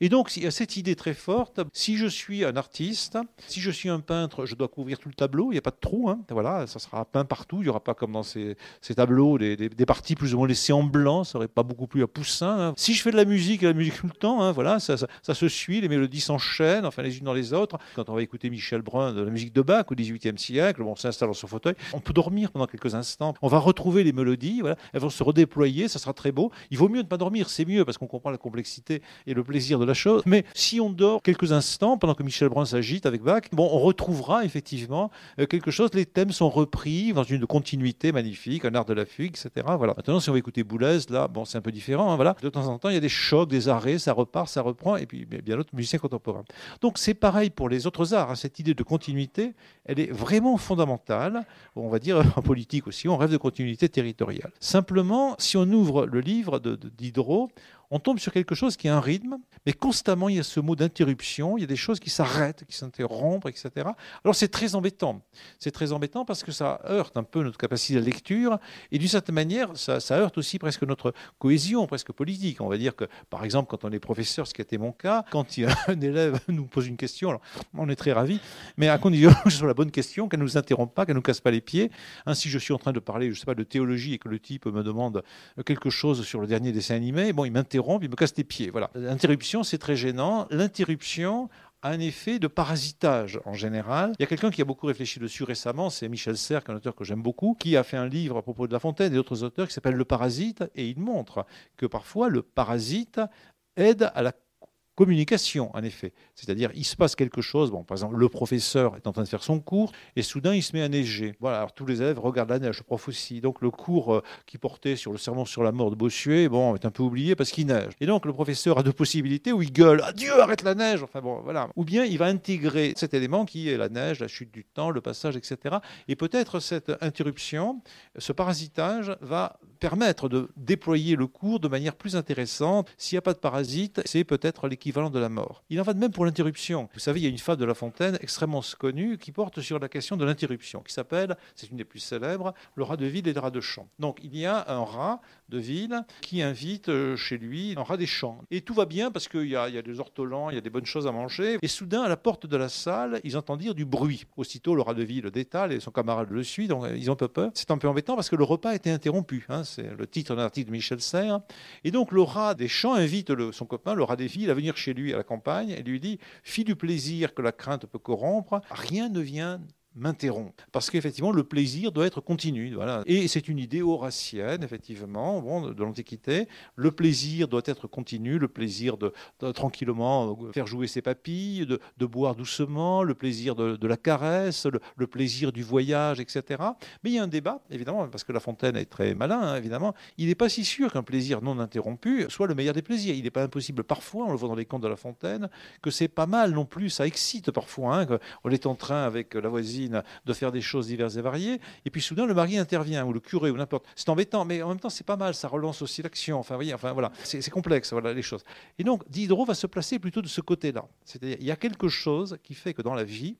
Et donc, il y a cette idée très forte. Si je suis un artiste, si je suis un peintre, je dois couvrir tout le tableau. Il n'y a pas de trou. Hein. Voilà, ça sera peint partout. Il n'y aura pas, comme dans ces, ces tableaux, des, des, parties plus ou moins laissées en blanc. Ça n'aurait pas beaucoup plus à Poussin. Hein. Si je fais de la musique, la musique tout le temps, hein, voilà, ça, ça, se suit. Les mélodies s'enchaînent, enfin, les unes dans les autres. Quand on va écouter Michel Brun de la musique de Bach au XVIIIe siècle, on s'installe dans son fauteuil. On peut dormir pendant quelques instants. On va retrouver les mélodies. Voilà. Elles vont se redéployer. Ça sera très beau. Il vaut mieux ne pas dormir. C'est mieux parce qu'on comprend la complexité et le plaisir de chose. Mais si on dort quelques instants pendant que Michel Brun s'agite avec Bach, on retrouvera effectivement euh, quelque chose. Les thèmes sont repris dans une continuité magnifique, un art de la fugue, etc. Voilà. Maintenant, si on va écouter Boulez, là, bon, c'est un peu différent. Hein, voilà. De temps en temps, il y a des chocs, des arrêts, ça repart, ça reprend, et puis bien d'autres musiciens contemporains. Donc c'est pareil pour les autres arts. Hein. Cette idée de continuité, elle est vraiment fondamentale. On va dire [LAUGHS] en politique aussi, on rêve de continuité territoriale. Simplement, si on ouvre le livre de Diderot, on tombe sur quelque chose qui a un rythme, mais constamment il y a ce mot d'interruption, il y a des choses qui s'arrêtent, qui s'interrompent, etc. Alors c'est très embêtant. C'est très embêtant parce que ça heurte un peu notre capacité de lecture et d'une certaine manière, ça, heurte aussi presque notre cohésion, presque politique. On va dire que, par exemple, quand on est professeur, ce qui a été mon cas, quand il [LAUGHS] un élève nous pose une question, on est très ravi, mais à condition que ce soit la bonne question, qu'elle ne nous interrompe pas, qu'elle ne nous casse pas les pieds. Ainsi, je suis en train de parler, je ne sais pas, de théologie et que le type me demande quelque chose sur le dernier dessin animé, bon, il m'interrompt il me casse les pieds. Voilà. L'interruption, c'est très gênant. L'interruption a un effet de parasitage en général. Il y a quelqu'un qui a beaucoup réfléchi dessus récemment, c'est Michel Serres, un auteur que j'aime beaucoup, qui a fait un livre à propos de La Fontaine et d'autres auteurs qui s'appelle Le Parasite, et il montre que parfois le parasite aide à la communication, en effet. C'est-à-dire, il se passe quelque chose. Bon, par exemple, le professeur est en train de faire son cours et soudain, il se met à neiger. Voilà, alors tous les élèves regardent la neige, le prof aussi. Donc, le cours euh, qui portait sur le sermon sur la mort de Bossuet, bon, est un peu oublié parce qu'il neige. Et donc, le professeur a deux possibilités ou il gueule Adieu, arrête la neige Enfin, bon, voilà. Ou bien, il va intégrer cet élément qui est la neige, la chute du temps, le passage, etc. Et peut-être cette interruption, ce parasitage va permettre de déployer le cours de manière plus intéressante. S'il n'y a pas de parasite, c'est peut-être l'équivalent de la mort. Il en va de même pour l'interruption. Vous savez, il y a une fable de La Fontaine extrêmement connue qui porte sur la question de l'interruption, qui s'appelle, c'est une des plus célèbres, le rat de ville et le rat de champ. Donc il y a un rat de ville qui invite euh, chez lui un rat des champs. Et tout va bien parce qu'il y, a des ortolans, il y a des bonnes choses à manger. Et soudain, à la porte de la salle, ils entendirent du bruit. Aussitôt, le rat de ville détale et son camarade le suit, donc euh, ils ont peu peur. C'est un peu embêtant parce que le repas été interrompu. Hein c'est le titre d'un article de Michel Serres. Et donc le rat des champs invite son copain, le rat des villes, à venir chez lui à la campagne et lui dit Fille du plaisir que la crainte peut corrompre, rien ne vient m'interrompt. Parce qu'effectivement, le plaisir doit être continu. Voilà. Et c'est une idée horatienne, effectivement, bon, de l'Antiquité. Le plaisir doit être continu, le plaisir de, tranquillement euh, faire jouer ses papilles, de, boire doucement, le plaisir de, la caresse, le, plaisir du voyage, etc. Mais il y a un débat, évidemment, parce que La Fontaine est très malin, hein, évidemment. Il n'est pas si sûr qu'un plaisir non interrompu soit le meilleur des plaisirs. Il n'est pas impossible parfois, on le voit dans les contes de La Fontaine, que c'est pas mal non plus, ça excite parfois. Hein, on est en train avec la voisine de faire des choses diverses et variées. Et puis soudain, le mari intervient, ou le curé, ou n'importe. C'est embêtant, mais en même temps, c'est pas mal, ça relance aussi l'action. Enfin, enfin voilà, c'est complexe, voilà les choses. Et donc, Diderot va se placer plutôt de ce côté-là. C'est-à-dire, il y a quelque chose qui fait que dans la vie,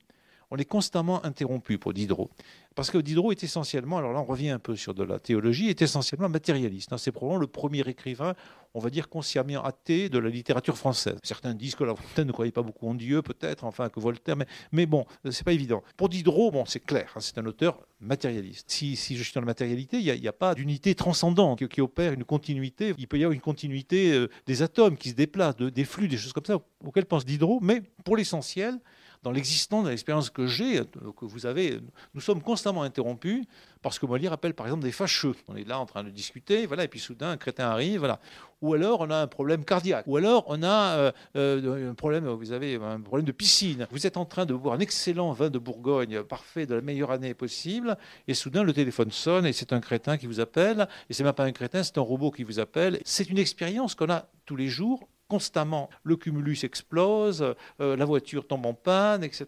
on est constamment interrompu pour Diderot. Parce que Diderot est essentiellement, alors là on revient un peu sur de la théologie, est essentiellement matérialiste. Hein, c'est probablement le premier écrivain, on va dire, consciemment athée de la littérature française. Certains disent que La Fontaine ne croyait pas beaucoup en Dieu, peut-être, enfin que Voltaire, mais, bon, euh, c'est pas évident. Pour Diderot, bon, c'est clair, hein, c'est un auteur matérialiste. Si, je suis dans la matérialité, il n'y a, a, pas d'unité transcendante qui, opère une continuité. Il peut y avoir une continuité euh, des atomes qui se déplacent, des flux, des choses comme ça, auxquelles pense Diderot, mais pour l'essentiel, dans l'existence, dans l'expérience que j'ai, euh, que vous avez, nous sommes constamment interrompus parce que Molière rappelle, par exemple des fâcheux. On est là en train de discuter, voilà, et puis soudain un crétin arrive, voilà. Ou alors on a un problème cardiaque, ou alors on a euh, euh, un problème, vous avez un problème de piscine. Vous êtes en train de boire un excellent vin de Bourgogne, parfait, de la meilleure année possible, et soudain le téléphone sonne et c'est un crétin qui vous appelle, et c'est même pas un crétin, c'est un robot qui vous appelle. C'est une expérience qu'on a tous les jours constamment. Le cumulus explose, euh, la voiture tombe en panne, etc.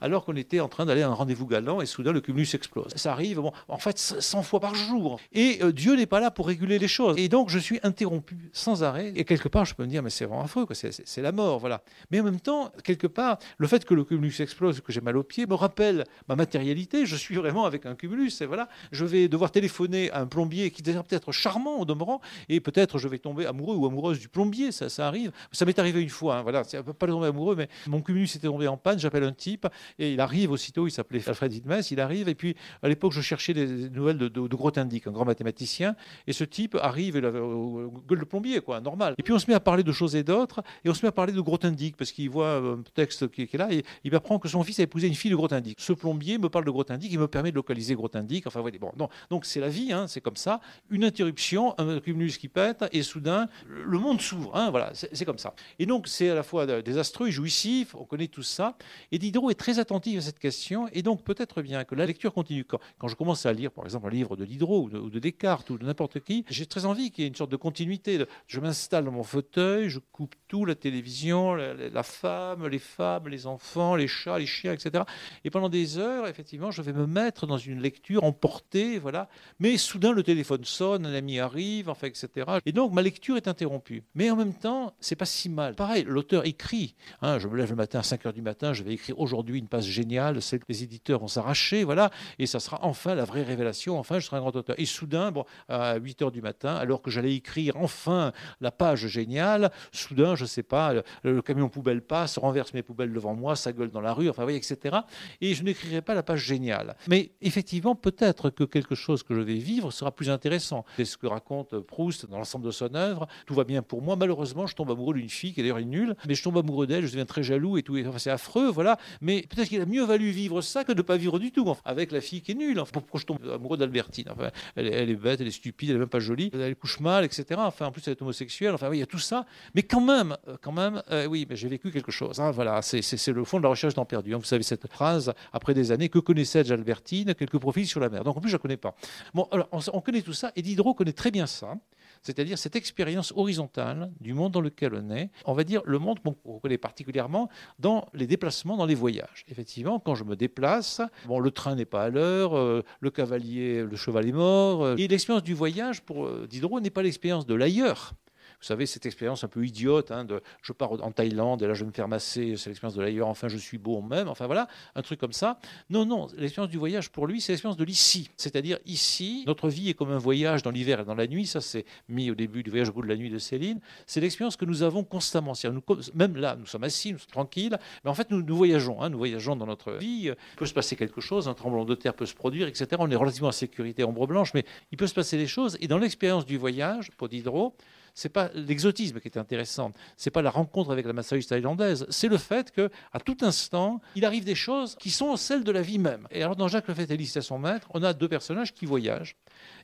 Alors qu'on était en train d'aller à un rendez-vous galant et soudain le cumulus explose. Ça arrive, bon, en fait, 100 fois par jour. Et euh, Dieu n'est pas là pour réguler les choses. Et donc je suis interrompu sans arrêt. Et quelque part, je peux me dire, mais c'est vraiment affreux, c'est la mort, voilà. Mais en même temps, quelque part, le fait que le cumulus explose, que j'ai mal aux pieds, me rappelle ma matérialité. Je suis vraiment avec un cumulus, et voilà. Je vais devoir téléphoner à un plombier qui sera peut-être charmant au demeurant, et peut-être je vais tomber amoureux ou amoureuse du plombier, ça, ça arrive ça m'est arrivé une fois, hein, voilà, c'est pas tombé amoureux, mais mon cumulus était tombé en panne, j'appelle un type, et il arrive aussitôt, il s'appelait Alfred Hitmes, il arrive, et puis à l'époque, je cherchais des nouvelles de, de, Grothendieck, un grand mathématicien, et ce type arrive, il avait, gueule de plombier, quoi, normal. Et puis on se met à parler de choses et d'autres, et on se met à parler de Grothendieck, parce qu'il voit un texte qui, est là, et il m'apprend que son fils a épousé une fille de Grothendieck. Ce plombier me parle de Grothendieck, il me permet de localiser Grothendieck, enfin, voilà, bon, non. donc c'est la vie, hein, c'est comme ça. Une interruption, un cumulus qui pète, et soudain, le monde s'ouvre. Hein, voilà c'est comme ça. Et donc, c'est à la fois désastreux jouissif, on connaît tout ça. Et Diderot est très attentif à cette question, et donc peut-être bien que la lecture continue. Quand, je commence à lire, par exemple, un livre de Diderot ou de, Descartes ou de n'importe qui, j'ai très envie qu'il y ait une sorte de continuité. Je m'installe dans mon fauteuil, je coupe tout, la télévision, la, femme, les femmes, les enfants, les chats, les chiens, etc. Et pendant des heures, effectivement, je vais me mettre dans une lecture emportée, voilà. Mais soudain, le téléphone sonne, un ami arrive, enfin, etc. Et donc, ma lecture est interrompue. Mais en même temps, c'est pas si mal. Pareil, l'auteur écrit. Hein, je me lève le matin à 5 h du matin, je vais écrire aujourd'hui une page géniale, celle que les éditeurs vont s'arracher, voilà, et ça sera enfin la vraie révélation, enfin je serai un grand auteur. Et soudain, à 8 h du matin, alors que j'allais écrire enfin la page géniale, soudain, je sais pas, le, camion poubelle passe, renverse mes poubelles devant moi, ça gueule dans la rue, enfin, oui, etc. Et je n'écrirai pas la page géniale. Mais effectivement, peut-être que quelque chose que je vais vivre sera plus intéressant. C'est ce que raconte Proust dans l'ensemble de son œuvre. Tout va bien pour moi, malheureusement, je tombe amoureux d'une fille qui d'ailleurs est nulle, mais je tombe amoureux d'elle, je deviens très jaloux et tout. enfin, c'est affreux, voilà. Mais peut-être qu'il a mieux valu vivre ça que de ne pas vivre du tout avec la fille qui est nulle. Enfin, pourquoi je tombe amoureux d'Albertine enfin, elle, est bête, elle est stupide, elle n'est même pas jolie, elle couche mal, etc. Enfin, en plus, elle est homosexuelle. Enfin, il y a tout ça. Mais quand même, euh, quand même, euh, oui, mais j'ai vécu quelque chose. Hein, voilà, c'est, le fond de la recherche d'un perdu. Vous savez cette phrase après des années que connaissais-je Albertine Quelques profils sur la mer. Donc en plus, je ne connais pas. Bon, alors on connaît tout ça et Diderot connaît très bien ça c'est-à-dire cette expérience horizontale du monde dans lequel on est. On va dire le monde qu'on connaît particulièrement dans les déplacements, dans les voyages. Effectivement, quand je me déplace, bon, le train n'est pas à l'heure, euh, le cavalier, le cheval est mort. Euh, et l'expérience du voyage pour euh, Diderot n'est pas l'expérience de l'ailleurs, vous savez, cette expérience un peu idiote, hein, de je pars en Thaïlande et là je vais me faire masser, c'est l'expérience de l'ailleurs, enfin je suis beau même, enfin voilà, un truc comme ça. Non, non, l'expérience du voyage pour lui, c'est l'expérience de l'ici. C'est-à-dire ici, notre vie est comme un voyage dans l'hiver et dans la nuit, ça c'est mis au début du voyage au bout de la nuit de Céline, c'est l'expérience que nous avons constamment. Nous, même là, nous sommes assis, nous sommes tranquilles, mais en fait nous, nous voyageons, hein, nous voyageons dans notre vie, il peut se passer quelque chose, un tremblement de terre peut se produire, etc. On est relativement en sécurité, ombre blanche, mais il peut se passer des choses, et dans l'expérience du voyage, pour Diderot, c'est pas l'exotisme qui est intéressant, c'est pas la rencontre avec la massagiste thaïlandaise, c'est le fait que à tout instant, il arrive des choses qui sont celles de la vie même. Et alors dans Jacques le Fait et à son maître, on a deux personnages qui voyagent.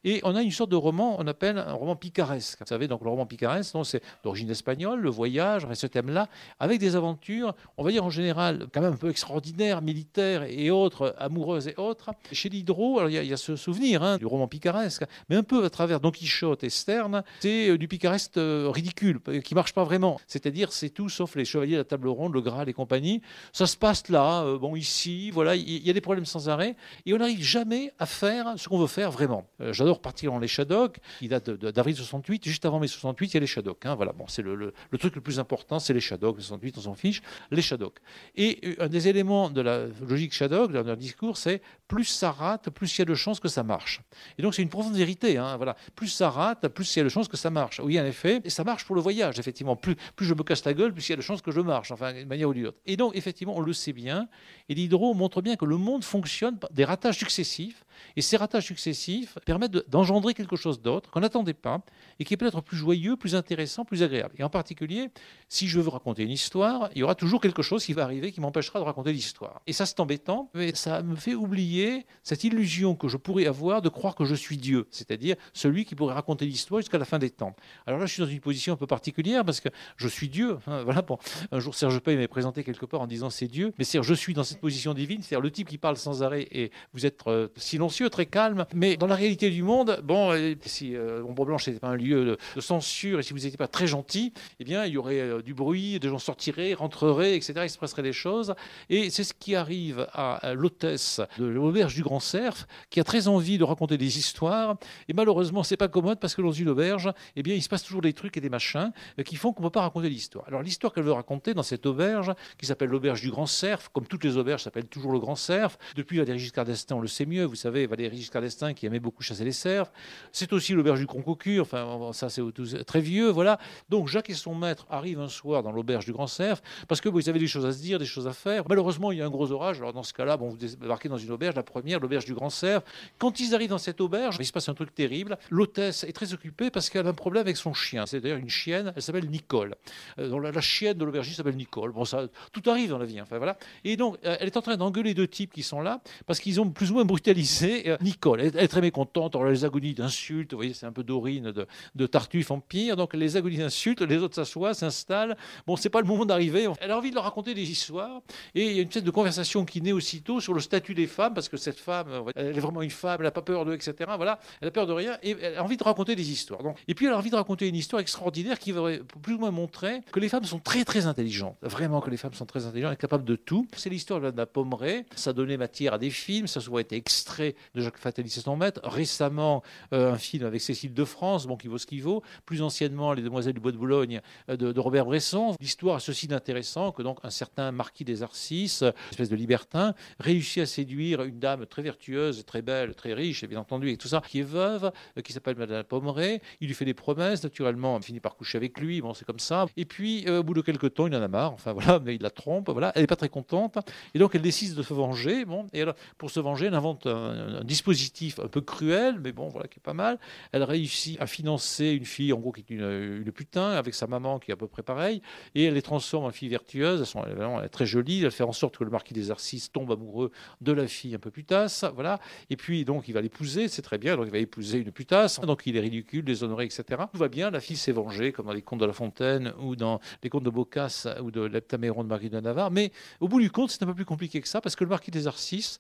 Et on a une sorte de roman, on appelle un roman picaresque. Vous savez, donc le roman picaresque, c'est d'origine espagnole, le voyage, ce thème-là, avec des aventures, on va dire en général, quand même un peu extraordinaires, militaires et autres, amoureuses et autres. Chez Diderot, il y, a ce souvenir hein, du roman picaresque, mais un peu à travers Don Quichotte et Sterne, c'est euh, du picaresque euh, ridicule, euh, qui marche pas vraiment. C'est-à-dire, c'est tout sauf les chevaliers de la table ronde, le Graal et compagnie. Ça se passe là, bon, ici, voilà, il y, a des problèmes sans arrêt, et on n'arrive jamais à faire ce qu'on veut faire vraiment. Euh, j'adore partir en les Shadocks, qui date d'avril 68. Juste avant mai 68, il y a les Shadocks. Hein. voilà, bon, c'est le, truc le plus important, c'est les Shadocks. 68, on s'en fiche. Les Shadocks. Et euh, un des éléments de la logique Shadock, dans leur discours, c'est plus ça rate, plus il y a de chances que ça marche. Et donc, c'est une profonde vérité. Hein. voilà. Plus ça rate, plus il y a de chances que ça marche. Oui, en effet. Et ça marche pour le voyage, effectivement. Plus, plus je me casse la gueule, plus il y a de chances que je marche, enfin, d'une manière ou d'une autre. Et donc, effectivement, on le sait bien. Et l'Hydro montre bien que le monde fonctionne par des ratages successifs et ces ratages successifs permettent d'engendrer quelque chose d'autre qu'on n'attendait pas et qui est peut-être plus joyeux, plus intéressant, plus agréable. Et en particulier, si je veux raconter une histoire, il y aura toujours quelque chose qui va arriver qui m'empêchera de raconter l'histoire. Et ça, c'est embêtant, mais ça me fait oublier cette illusion que je pourrais avoir de croire que je suis Dieu, c'est-à-dire celui qui pourrait raconter l'histoire jusqu'à la fin des temps. Alors là, je suis dans une position un peu particulière parce que je suis Dieu. [LAUGHS] voilà, un jour, Serge Pay m'avait présenté quelque part en disant c'est Dieu, mais c'est je suis dans cette position divine, c'est-à-dire le type qui parle sans arrêt et vous êtes euh, si long très calme. Mais dans la réalité du monde, bon, euh, si euh, Ombre Blanche n'était pas un lieu de, censure et si vous n'étiez pas très gentil, eh bien, il y aurait euh, du bruit, des gens sortiraient, rentreraient, etc. Il se passerait des choses. Et c'est ce qui arrive à, l'hôtesse de l'auberge du Grand Cerf, qui a très envie de raconter des histoires. Et malheureusement, c'est pas commode parce que dans une auberge, eh bien, il se passe toujours des trucs et des machins euh, qui font qu'on ne peut pas raconter l'histoire. Alors, l'histoire qu'elle veut raconter dans cette auberge, qui s'appelle l'auberge du Grand Cerf, comme toutes les auberges s'appellent toujours le Grand Cerf, depuis la Giscard d'Estaing, on le sait mieux, vous savez, Valéry Giscard d'Estaing qui aimait beaucoup chasser les cerfs. C'est aussi l'auberge du Grand enfin, ça c'est très vieux, voilà. Donc Jacques et son maître arrivent un soir dans l'auberge du Grand Cerf parce que ils avaient des choses à se dire, des choses à faire. Malheureusement, il y a un gros orage. Alors dans ce cas-là, bon, vous débarquez dans une auberge, la première, l'auberge du Grand Cerf. Quand ils arrivent dans cette auberge, il se passe un truc terrible. L'hôtesse est très occupée parce qu'elle a un problème avec son chien. C'est d'ailleurs une chienne, elle s'appelle Nicole. Euh, donc, la, chienne de l'auberge s'appelle Nicole. Bon, ça, tout arrive dans la vie, enfin voilà. Et donc, euh, elle est en train d'engueuler deux types qui sont là parce qu'ils ont plus ou moins brutalisé euh, Nicole. Elle est très mécontente. Alors, les agonies d'insultes, vous voyez, c'est un peu Dorine de, de Tartuffe en Donc, les agonies d'insultes, les autres s'assoient, s'installent. Bon, c'est pas le moment d'arriver. Elle a envie de leur raconter des histoires. Et il y a une espèce de conversation qui naît aussitôt sur le statut des femmes, parce que cette femme, euh, elle est vraiment une femme, elle n'a pas peur de, etc. Voilà, elle a peur de rien et elle a envie de raconter des histoires. Donc, et puis, elle a envie de raconter une histoire extraordinaire qui va plus ou moins montrer que les femmes sont très, très intelligentes. Vraiment que les femmes sont très intelligentes et capables de tout. C'est l'histoire de la Pommeraye. Ça donnait matière à des films, ça a souvent été extrait de Jacques Fatalis et son maître. Récemment, euh, un film avec Cécile de France, bon, qui vaut ce qu'il vaut. Plus anciennement, Les Demoiselles du Bois de Boulogne euh, de, Robert Bresson. L'histoire a ceci d'intéressant que donc un certain marquis des Arcis, espèce de libertin, réussit à séduire une dame très vertueuse, très belle, très riche, et bien entendu, et tout ça, qui est veuve, euh, qui s'appelle Madame Pommeret Il lui fait des promesses, naturellement, elle finit par coucher avec lui, bon, c'est comme ça. Et puis, au bout de quelques temps, il en a marre, enfin voilà, mais il la trompe, voilà, elle n'est pas très contente. Et donc, elle décide de se venger, bon, et alors, pour se venger, elle invente un, un, dispositif un peu cruel, mais bon, voilà, qui est pas mal. Elle réussit à financer une fille, en gros, qui est une, putain, avec sa maman, qui est à peu près pareille, et elle les transforme en fille vertueuse. Elles sont, très jolie, Elle fait en sorte que le marquis des Arcis tombe amoureux de la fille un peu putasse, voilà. Et puis, donc, il va l'épouser, c'est très bien. Donc, il va épouser une putasse. Donc, il est ridicule, déshonoré, etc. Tout va bien, la fille s'est vengée, comme dans les contes de La Fontaine ou dans les contes de Boccace ou de l'Heptaméron de Marie de Navarre. Mais au bout du compte, c'est un peu plus compliqué que ça, parce que le marquis des Arcis,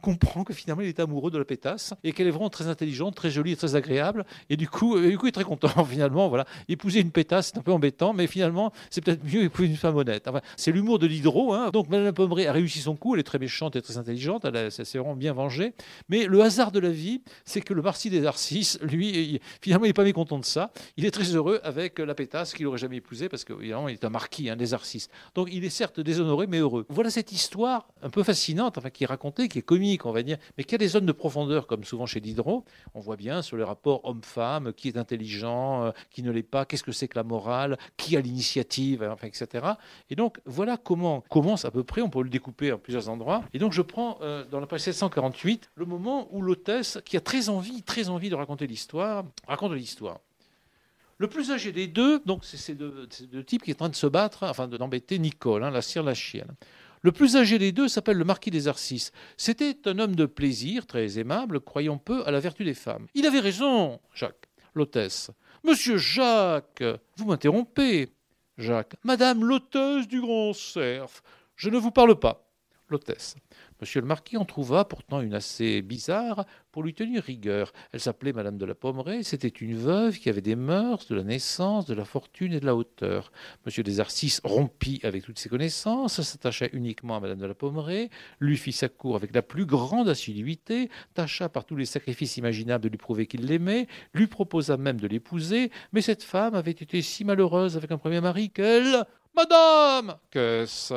comprend que finalement il est amoureux de la pétasse et qu'elle est vraiment très intelligente, très jolie et très agréable. Et du coup, euh, du coup il est très content [LAUGHS] finalement. Voilà. Épouser une pétasse, c'est un peu embêtant, mais finalement, c'est peut-être mieux épouser une femme honnête. Enfin, c'est l'humour de l'hydro Hein. Donc Madame Pommery a réussi son coup, elle est très méchante et très intelligente, elle, s'est vraiment bien vengée. Mais le hasard de la vie, c'est que le marquis des Arcis, lui, finalement, il n'est pas mécontent de ça. Il est très heureux avec la pétasse qu'il n'aurait jamais épousée parce qu'évidemment, il est un marquis, un hein, des Arcis, Donc il est certes déshonoré, mais heureux. Voilà cette histoire un peu fascinante enfin, qui est racontée, qui est commune on va dire, mais qui a des zones de profondeur, comme souvent chez Diderot. On voit bien sur les rapports homme-femme, qui est intelligent, euh, qui ne l'est pas, qu'est-ce que c'est que la morale, qui a l'initiative, hein, etc. Et donc, voilà comment commence à peu près, on peut le découper en plusieurs endroits. Et donc, je prends euh, dans la page 748 le moment où l'hôtesse, qui a très envie, très envie de raconter l'histoire, raconte l'histoire. Le plus âgé des deux, donc c'est ces deux, qui est en train de se battre, enfin d'embêter Nicole, hein, la cire, la chienne. Le plus âgé des deux s'appelle le marquis des Arcis. C'était un homme de plaisir, très aimable, croyant peu à la vertu des femmes. Il avait raison, Jacques, l'hôtesse. Monsieur Jacques, vous m'interrompez. Jacques, Madame l'hôtesse du grand cerf, je ne vous parle pas. L'hôtesse. Monsieur le marquis en trouva pourtant une assez bizarre pour lui tenir rigueur. Elle s'appelait Madame de la Pommeraye, c'était une veuve qui avait des mœurs, de la naissance, de la fortune et de la hauteur. Monsieur des Arcis rompit avec toutes ses connaissances, s'attacha uniquement à Madame de la Pommeraye, lui fit sa cour avec la plus grande assiduité, tâcha par tous les sacrifices imaginables de lui prouver qu'il l'aimait, lui proposa même de l'épouser, mais cette femme avait été si malheureuse avec un premier mari qu'elle... Madame Que ce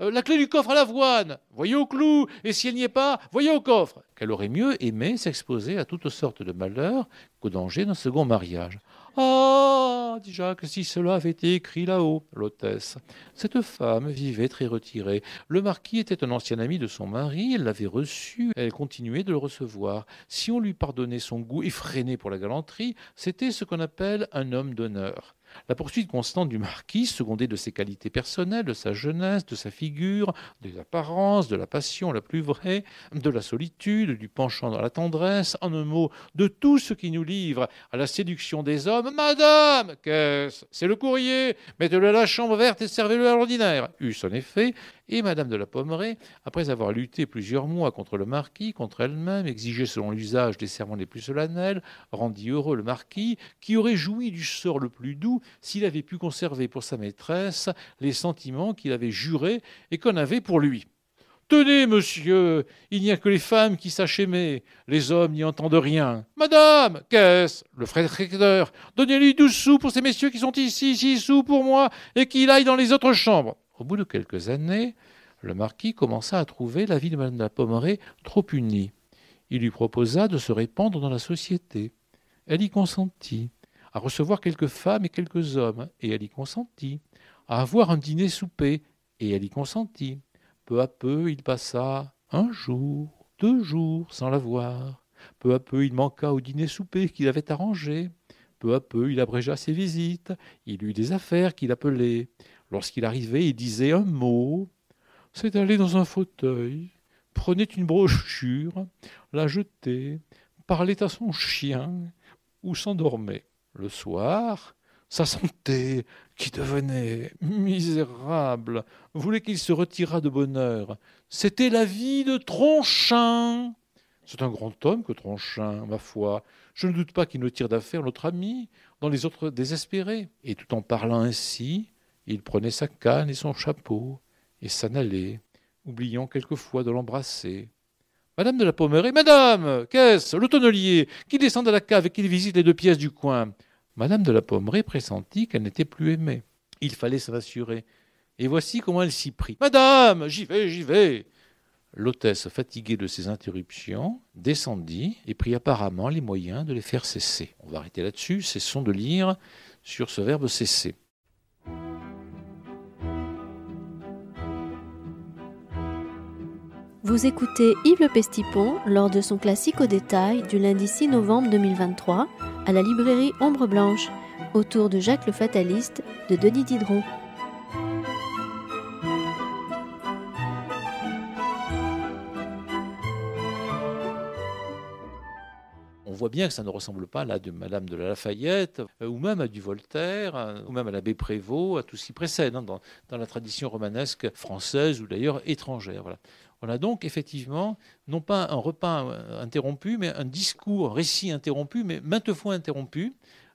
euh, la clé du coffre à l'avoine, voyez au clou, et si elle n'y est pas, voyez au coffre, qu'elle aurait mieux aimé s'exposer à toutes sortes de malheurs qu'au danger d'un second mariage. Ah, dit Jacques, si cela avait été écrit là-haut, l'hôtesse. Cette femme vivait très retirée. Le marquis était un ancien ami de son mari, elle l'avait reçu, elle continuait de le recevoir. Si on lui pardonnait son goût effréné pour la galanterie, c'était ce qu'on appelle un homme d'honneur. La poursuite constante du marquis, secondée de ses qualités personnelles, de sa jeunesse, de sa figure, des apparences, de la passion la plus vraie, de la solitude, du penchant dans la tendresse, en un mot, de tout ce qui nous livre à la séduction des hommes. Madame, qu'est-ce C'est le courrier Mettez-le à la chambre verte et servez-le à l'ordinaire. en effet et Madame de la Pommeraye, après avoir lutté plusieurs mois contre le marquis, contre elle-même, exigé selon l'usage des serments les plus solennels, rendit heureux le marquis, qui aurait joui du sort le plus doux s'il avait pu conserver pour sa maîtresse les sentiments qu'il avait jurés et qu'on avait pour lui. Tenez, monsieur, il n'y a que les femmes qui sachent aimer, les hommes n'y entendent rien. Madame, qu'est-ce Le frère recteur, donnez-lui douze sous pour ces messieurs qui sont ici, six sous pour moi, et qu'il aille dans les autres chambres. Au bout de quelques années, le marquis commença à trouver la vie de Madame de la trop unie. Il lui proposa de se répandre dans la société. Elle y consentit, à recevoir quelques femmes et quelques hommes, et elle y consentit, à avoir un dîner-souper, et elle y consentit. Peu à peu, il passa un jour, deux jours sans la voir. Peu à peu, il manqua au dîner-souper qu'il avait arrangé. Peu à peu, il abrégea ses visites, il eut des affaires qu'il appelait. Lorsqu'il arrivait, il disait un mot, C'est allé dans un fauteuil, prenait une brochure, la jetait, parlait à son chien ou s'endormait. Le soir, sa santé, qui devenait misérable, voulait qu'il se retirât de bonne heure. C'était la vie de Tronchin. C'est un grand homme que Tronchin, ma foi. Je ne doute pas qu'il ne tire d'affaire notre ami dans les autres désespérés. Et tout en parlant ainsi, il prenait sa canne et son chapeau et s'en allait, oubliant quelquefois de l'embrasser. Madame de la Pommeraye, Madame, qu'est-ce Le tonnelier, qui descend de la cave et qui visite les deux pièces du coin. Madame de la Pommeraye pressentit qu'elle n'était plus aimée. Il fallait s'assurer. Et voici comment elle s'y prit. Madame, j'y vais, j'y vais. L'hôtesse, fatiguée de ces interruptions, descendit et prit apparemment les moyens de les faire cesser. On va arrêter là-dessus, cessons de lire sur ce verbe cesser. Vous écoutez Yves Le Pestipon lors de son classique au détail du lundi 6 novembre 2023 à la librairie Ombre Blanche, autour de Jacques le Fataliste de Denis Diderot. on voit bien que ça ne ressemble pas à la de Madame de la Lafayette, euh, ou même à du Voltaire, euh, ou même à l'abbé Prévost, à tout ce qui précède, hein, dans, la tradition romanesque française ou d'ailleurs étrangère. On a donc effectivement, non pas un repas euh, interrompu, mais un discours, un récit interrompu, mais maintes fois interrompu,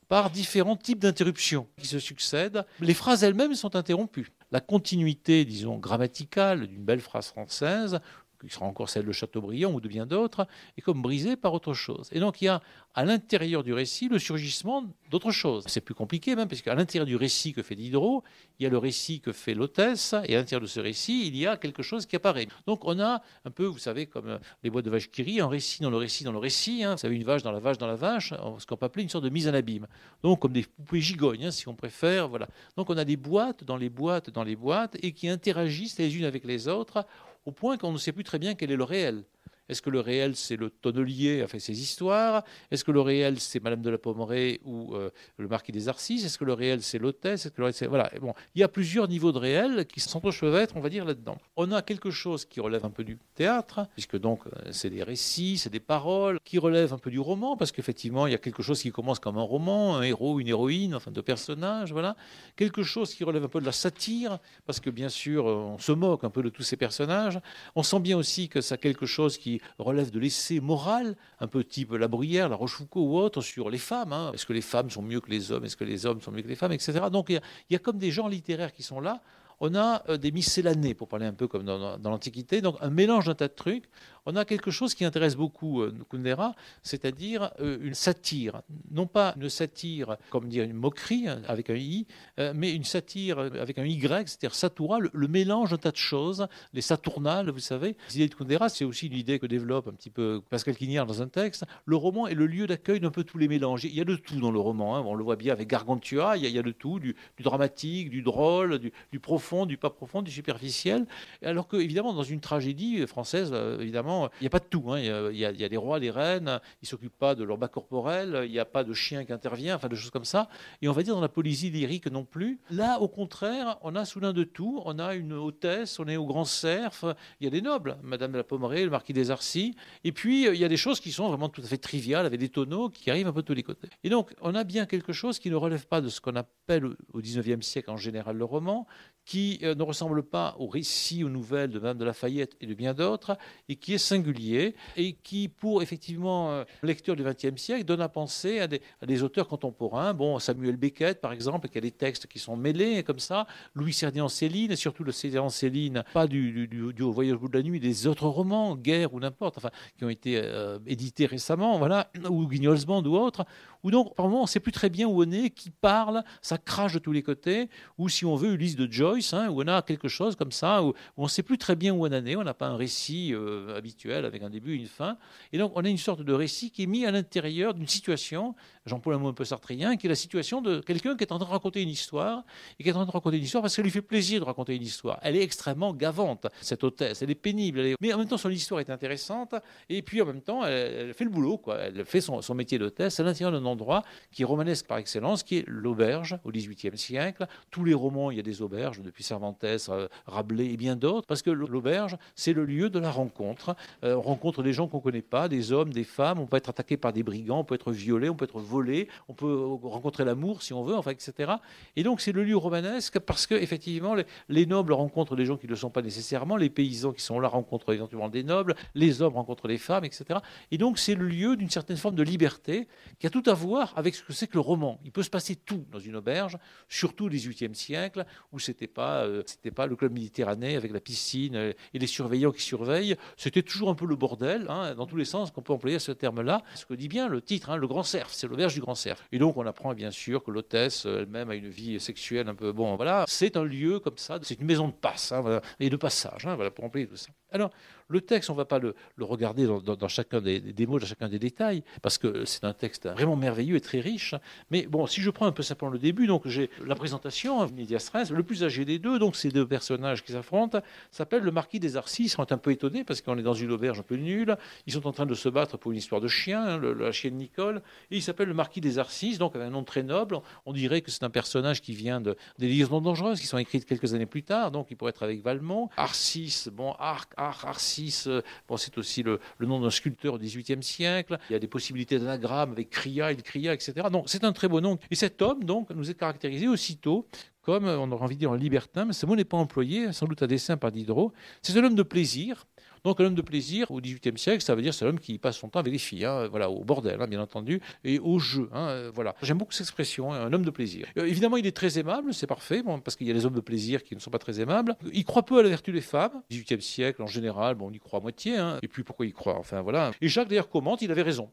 par différents types d'interruptions qui se succèdent. Les phrases elles-mêmes sont interrompues. La continuité, disons, grammaticale d'une belle phrase française qui sera encore celle de Chateaubriand ou de bien d'autres, est comme brisée par autre chose. Et donc il y a à l'intérieur du récit le surgissement d'autre chose. C'est plus compliqué même, parce qu'à l'intérieur du récit que fait Diderot, il y a le récit que fait l'hôtesse, et à l'intérieur de ce récit, il y a quelque chose qui apparaît. Donc on a un peu, vous savez, comme euh, les boîtes de vache qui rient, un récit dans le récit dans le récit, hein. vous savez, une vache dans la vache dans la vache, ce qu'on peut appeler une sorte de mise en abîme. Donc comme des poupées gigognes, hein, si on préfère, voilà. Donc on a des boîtes dans les boîtes dans les boîtes, et qui interagissent les unes avec les autres au point qu'on ne sait plus très bien quel est le réel. Est-ce que le réel, c'est le tonnelier a fait ses histoires Est-ce que le réel, c'est Madame de la Pommerée ou euh, le marquis des Arcis Est-ce que le réel, c'est l'hôtesse Voilà. bon, il y a plusieurs niveaux de réel qui s'entrechevêtrent, on va dire, là-dedans. On a quelque chose qui relève un peu du théâtre, puisque donc euh, c'est des récits, c'est des paroles, qui relève un peu du roman, parce qu'effectivement, il y a quelque chose qui commence comme un roman, un héros, une héroïne, enfin deux personnages, voilà. Quelque chose qui relève un peu de la satire, parce que bien sûr, euh, on se moque un peu de tous ces personnages. On sent bien aussi que ça quelque chose qui relève de l'essai moral, un peu type La Bruyère, La Rochefoucauld ou autre, sur les femmes. Hein. Est-ce que les femmes sont mieux que les hommes Est-ce que les hommes sont mieux que les femmes Etc. Donc il y, a comme des genres littéraires qui sont là. On a euh, des miscellanées, pour parler un peu comme dans l'Antiquité, donc un mélange d'un tas de trucs on a quelque chose qui intéresse beaucoup euh, Kundera, c'est-à-dire euh, une satire. Non pas une satire, comme dire une moquerie hein, avec un i, euh, mais une satire avec un y, c'est-à-dire satura, le, mélange d'un tas de choses, les saturnales, vous savez. L'idée de Kundera, c'est aussi l'idée que développe un petit peu Pascal Quignard dans un texte. Le roman est le lieu d'accueil d'un peu tous les mélanges. Il y a de tout dans le roman, hein. on le voit bien avec Gargantua, il y a, de tout, du, dramatique, du drôle, du, du profond, du pas profond, du superficiel. Alors que, évidemment, dans une tragédie française, évidemment, euh, il n'y a pas de tout. Hein. Il, y a, il, des rois, les reines, ils ne s'occupent pas de leur bas corporel, il n'y a pas de chien qui intervient, enfin, de choses comme ça. Et on va dire dans la poésie lyrique non plus. Là, au contraire, on a soudain de tout. On a une hôtesse, on est au grand cerf, il y a des nobles, Madame de la Pommeraye, le marquis des Arcis. Et puis, euh, il y a des choses qui sont vraiment tout à fait triviales, avec des tonneaux qui arrivent un peu de tous les côtés. Et donc, on a bien quelque chose qui ne relève pas de ce qu'on appelle au XIXe siècle en général le roman, qui euh, ne ressemble pas au récits aux nouvelles de Madame de Lafayette et de bien d'autres, et qui est singulier et qui, pour effectivement euh, lecteur du XXe siècle, donne à penser à des, auteurs contemporains. Bon, Samuel Beckett, par exemple, qui a des textes qui sont mêlés comme ça, Louis serdien Céline, et surtout le en Céline, pas du, du, Voyage au bout de la nuit, des autres romans, Guerre ou n'importe, enfin, qui ont été euh, édités récemment, voilà, ou Guignolsband ou autre, où donc, par moment, on ne sait plus très bien où on est, qui parle, ça crache de tous les côtés, ou si on veut, Ulysse de Joyce, hein, où on a quelque chose comme ça, où, on ne sait plus très bien où on en est, on n'a pas un récit euh, habituel avec un début et une fin. Et donc, on a une sorte de récit qui est mis à l'intérieur d'une situation Jean-Paul mot un peu sartrien, qui est la situation de quelqu'un qui est en train de raconter une histoire, et qui est en train de raconter une histoire parce qu'elle lui fait plaisir de raconter une histoire. Elle est extrêmement gavante, cette hôtesse, elle est pénible, mais en même temps son histoire est intéressante, et puis en même temps elle, fait le boulot, quoi. elle fait son, métier d'hôtesse à l'intérieur d'un endroit qui est romanesque par excellence, qui est l'auberge au XVIIIe siècle. Tous les romans, il y a des auberges, depuis Cervantes, euh, Rabelais et bien d'autres, parce que l'auberge, c'est le lieu de la rencontre. Euh, on rencontre des gens qu'on ne connaît pas, des hommes, des femmes, on peut être attaqué par des brigands, on peut être violé, on peut être volé on peut rencontrer l'amour si on veut, enfin, etc. Et donc c'est le lieu romanesque parce que effectivement les, nobles rencontrent des gens qui ne le sont pas nécessairement, les paysans qui sont là rencontrent éventuellement des nobles, les hommes rencontrent les femmes, etc. Et donc c'est le lieu d'une certaine forme de liberté qui a tout à voir avec ce que c'est que le roman. Il peut se passer tout dans une auberge, surtout au XVIIIe siècle où c'était pas euh, c'était pas le club méditerranéen avec la piscine euh, et les surveillants qui surveillent. C'était toujours un peu le bordel hein, dans tous les sens qu'on peut employer ce terme-là. Ce que dit bien le titre, hein, le grand cerf, c'est l'auberge du Grand Cercle. Et donc, on apprend bien sûr que l'hôtesse euh, elle-même a une vie sexuelle un peu. Bon, voilà. C'est un lieu comme ça, c'est une maison de passe hein, et de passage hein, voilà, pour remplir tout ça. Alors, le texte, on ne va pas le, regarder dans, chacun des, mots, dans chacun des détails, parce que c'est un texte vraiment merveilleux et très riche. Mais bon, si je prends un peu simplement le début, donc j'ai la présentation, hein, le plus âgé des deux, donc ces deux personnages qui s'affrontent, s'appelle le marquis des Arcis. Ils sont un peu étonnés parce qu'on est dans une auberge un peu nulle. Ils sont en train de se battre pour une histoire de chien, hein, la chienne Nicole. Et il s'appelle le marquis des Arcis, donc avec un nom très noble. On dirait que c'est un personnage qui vient de, des non dangereuses qui sont écrites quelques années plus tard, donc il pourrait être avec Valmont. Arcis, bon, Arc, Arc, Arcis euh, c'est aussi le, nom d'un sculpteur au XVIIIe siècle. Il y a des possibilités d'anagramme avec Cria, il Cria, etc. Donc c'est un très beau nom. Et cet homme, donc, nous est caractérisé aussitôt comme, on aurait envie de dire, un libertin, mais ce mot n'est pas employé, sans doute à dessein par Diderot. C'est un homme de plaisir, donc un homme de plaisir au XVIIIe siècle, ça veut dire c'est l'homme qui passe son temps avec les filles, hein, voilà, au bordel, hein, bien entendu, et au jeu. Hein, euh, voilà. J'aime beaucoup cette expression, un homme de plaisir. Euh, évidemment, il est très aimable, c'est parfait, parce qu'il y a les hommes de plaisir qui ne sont pas très aimables. Il croit peu à la vertu des femmes. XVIIIe siècle, en général, bon, on y croit à moitié. Et puis pourquoi y croit Enfin voilà. Et Jacques d'ailleurs commente, il avait raison.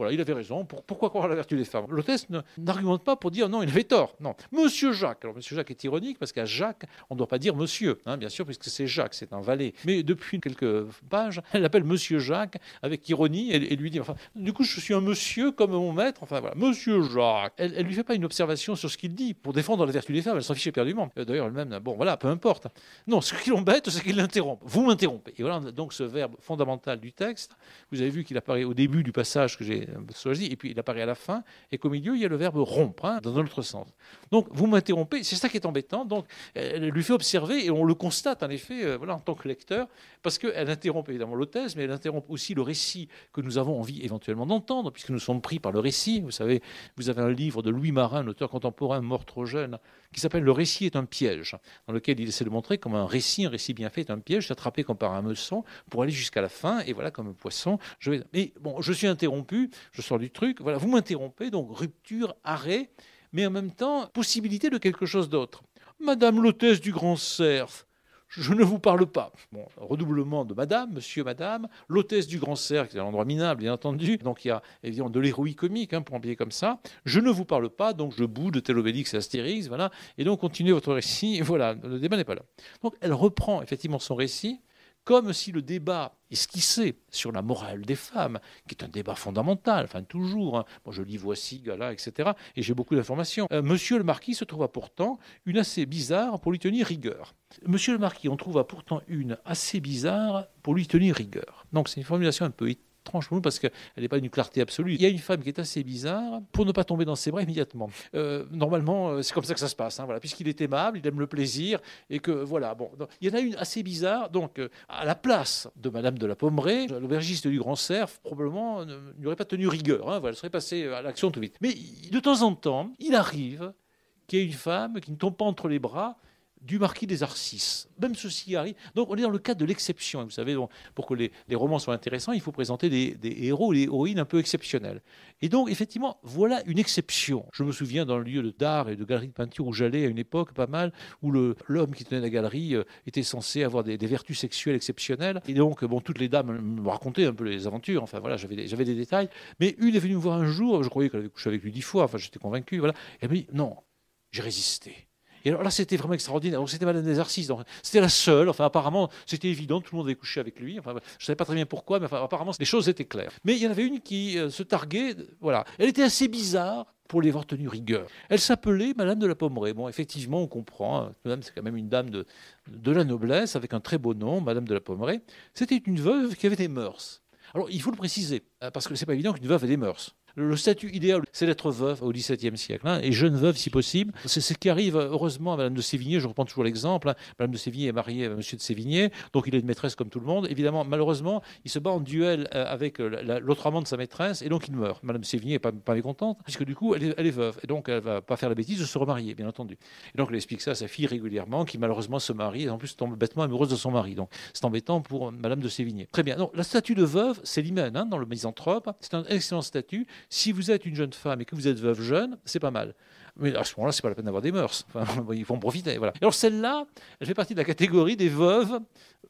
Voilà, il avait raison. pourquoi croire à la vertu des femmes L'hôtesse n'argumente pas pour dire non, il avait tort. Non. Monsieur Jacques, alors Monsieur Jacques est ironique parce qu'à Jacques, on ne doit pas dire monsieur, hein, bien sûr, puisque c'est Jacques, c'est un valet. Mais depuis quelques pages, [LAUGHS] elle appelle Monsieur Jacques avec ironie et, lui dit, enfin, du coup, je suis un monsieur comme mon maître, enfin voilà, Monsieur Jacques. Elle ne lui fait pas une observation sur ce qu'il dit pour défendre la vertu des femmes, elle s'en fiche éperdument. Euh, d'ailleurs, elle-même, bon, voilà, peu importe. Non, ce qui l'embête, c'est qu'il l'interrompt. Vous m'interrompez. Et voilà donc ce verbe fondamental du texte. Vous avez vu qu'il apparaît au début du passage que j'ai euh, et puis il apparaît à la fin, et qu'au milieu, il y a le verbe rompre, hein, dans autre sens. Donc, vous m'interrompez, c'est ça qui est embêtant. Donc, elle lui fait observer, et on le constate, en effet, euh, voilà, en tant que lecteur, parce qu'elle interrompt évidemment l'hôtesse, mais elle interrompt aussi le récit que nous avons envie éventuellement d'entendre, puisque nous sommes pris par le récit. Vous savez, vous avez un livre de Louis Marin, un auteur contemporain mort trop jeune, qui s'appelle Le récit est un piège, dans lequel il essaie de montrer comment un récit, un récit bien fait, est un piège, s'attraper comme par un meçon pour aller jusqu'à la fin, et voilà, comme un poisson, je Mais bon, je suis interrompu, je sors du truc, voilà, vous m'interrompez, donc rupture, arrêt, mais en même temps, possibilité de quelque chose d'autre. Madame l'hôtesse du grand cerf, je ne vous parle pas. Bon, redoublement de madame, monsieur, madame, l'hôtesse du grand Cerf, c'est un endroit minable, bien entendu. Donc il y a évidemment de l'héroïque comique hein, pour un biais comme ça. Je ne vous parle pas, donc je boude de tel Obélix et Astérix, voilà. Et donc continuez votre récit, et [LAUGHS] voilà, le débat n'est pas là. Donc elle reprend effectivement son récit, comme si le débat esquissé sur la morale des femmes, qui est un débat fondamental, enfin toujours, hein. je lis voici, gala, etc., et j'ai beaucoup d'informations, euh, monsieur le marquis se trouva pourtant une assez bizarre pour lui tenir rigueur. Monsieur le marquis en trouva pourtant une assez bizarre pour lui tenir rigueur. Donc c'est une formulation un peu Franchement, parce qu'elle n'est pas d'une clarté absolue. Il y a une femme qui est assez bizarre pour ne pas tomber dans ses bras immédiatement. Euh, normalement, euh, c'est comme ça que ça se passe. Hein, voilà. Puisqu'il est aimable, il aime le plaisir et que voilà. Bon, il y en a une assez bizarre. Donc, euh, à la place de Madame de la Pommeraye, l'aubergiste du Grand Cerf probablement n'aurait pas tenu rigueur. Hein, voilà, elle serait passée à l'action tout vite. Mais de temps en temps, il arrive qu'il y ait une femme qui ne tombe pas entre les bras du marquis des Arcis. Même ceci arrive. Donc on est dans le cadre de l'exception. Vous savez, pour que les, romans soient intéressants, il faut présenter des, héros des héroïnes un peu exceptionnels. Et donc effectivement, voilà une exception. Je me souviens dans le lieu de d'art et de galerie de peinture où j'allais à une époque, pas mal, où l'homme qui tenait la galerie euh, était censé avoir des, vertus sexuelles exceptionnelles. Et donc, bon, toutes les dames me racontaient un peu les aventures. Enfin voilà, j'avais des, détails. Mais une est venue me voir un jour, je croyais qu'elle avait couché avec lui dix fois, enfin j'étais convaincu. Voilà. Et elle m'a dit, non, j'ai résisté. Et alors là, c'était vraiment extraordinaire. C'était Madame des Arcis. C'était la seule. Enfin, apparemment, c'était évident. Tout le monde avait couché avec lui. je ne savais pas très bien pourquoi, mais apparemment, les choses étaient claires. Mais il y en avait une qui euh, se targuait. Voilà. Elle était assez bizarre pour les avoir tenues rigueur. Elle s'appelait Madame de la Pommeraye. Bon, effectivement, on comprend. Hein, Madame, c'est quand même une dame de, la noblesse, avec un très beau nom, Madame de la Pommeraye. C'était une veuve qui avait des mœurs. Alors, il faut le préciser, euh, parce que ce n'est pas évident qu'une veuve ait des mœurs. Le statut idéal, c'est d'être veuve au XVIIe siècle, hein, et jeune veuve si possible. C'est ce qui arrive heureusement à Madame de Sévigné, je reprends toujours l'exemple. Mme hein. Madame de Sévigné est mariée à Monsieur de Sévigné, donc il est une maîtresse comme tout le monde. Évidemment, malheureusement, il se bat en duel euh, avec euh, l'autre amant de sa maîtresse, et donc il meurt. Madame de Sévigné n'est pas, mécontente, puisque du coup, elle est, veuve, et donc elle ne va pas faire la bêtise de se remarier, bien entendu. Et donc elle explique ça à sa fille régulièrement, qui malheureusement se marie, et en plus tombe bêtement amoureuse de son mari. Donc c'est embêtant pour euh, Madame de Sévigné. Très bien. Donc la statue de veuve, c'est l'hymen hein, dans le misanthrope. C'est un excellent statut. Si vous êtes une jeune femme et que vous êtes veuve jeune, c'est pas mal. Mais à ce moment-là, c'est pas la peine d'avoir des mœurs. Enfin, [LAUGHS] ils vont profiter. Voilà. Alors celle-là, elle fait partie de la catégorie des veuves.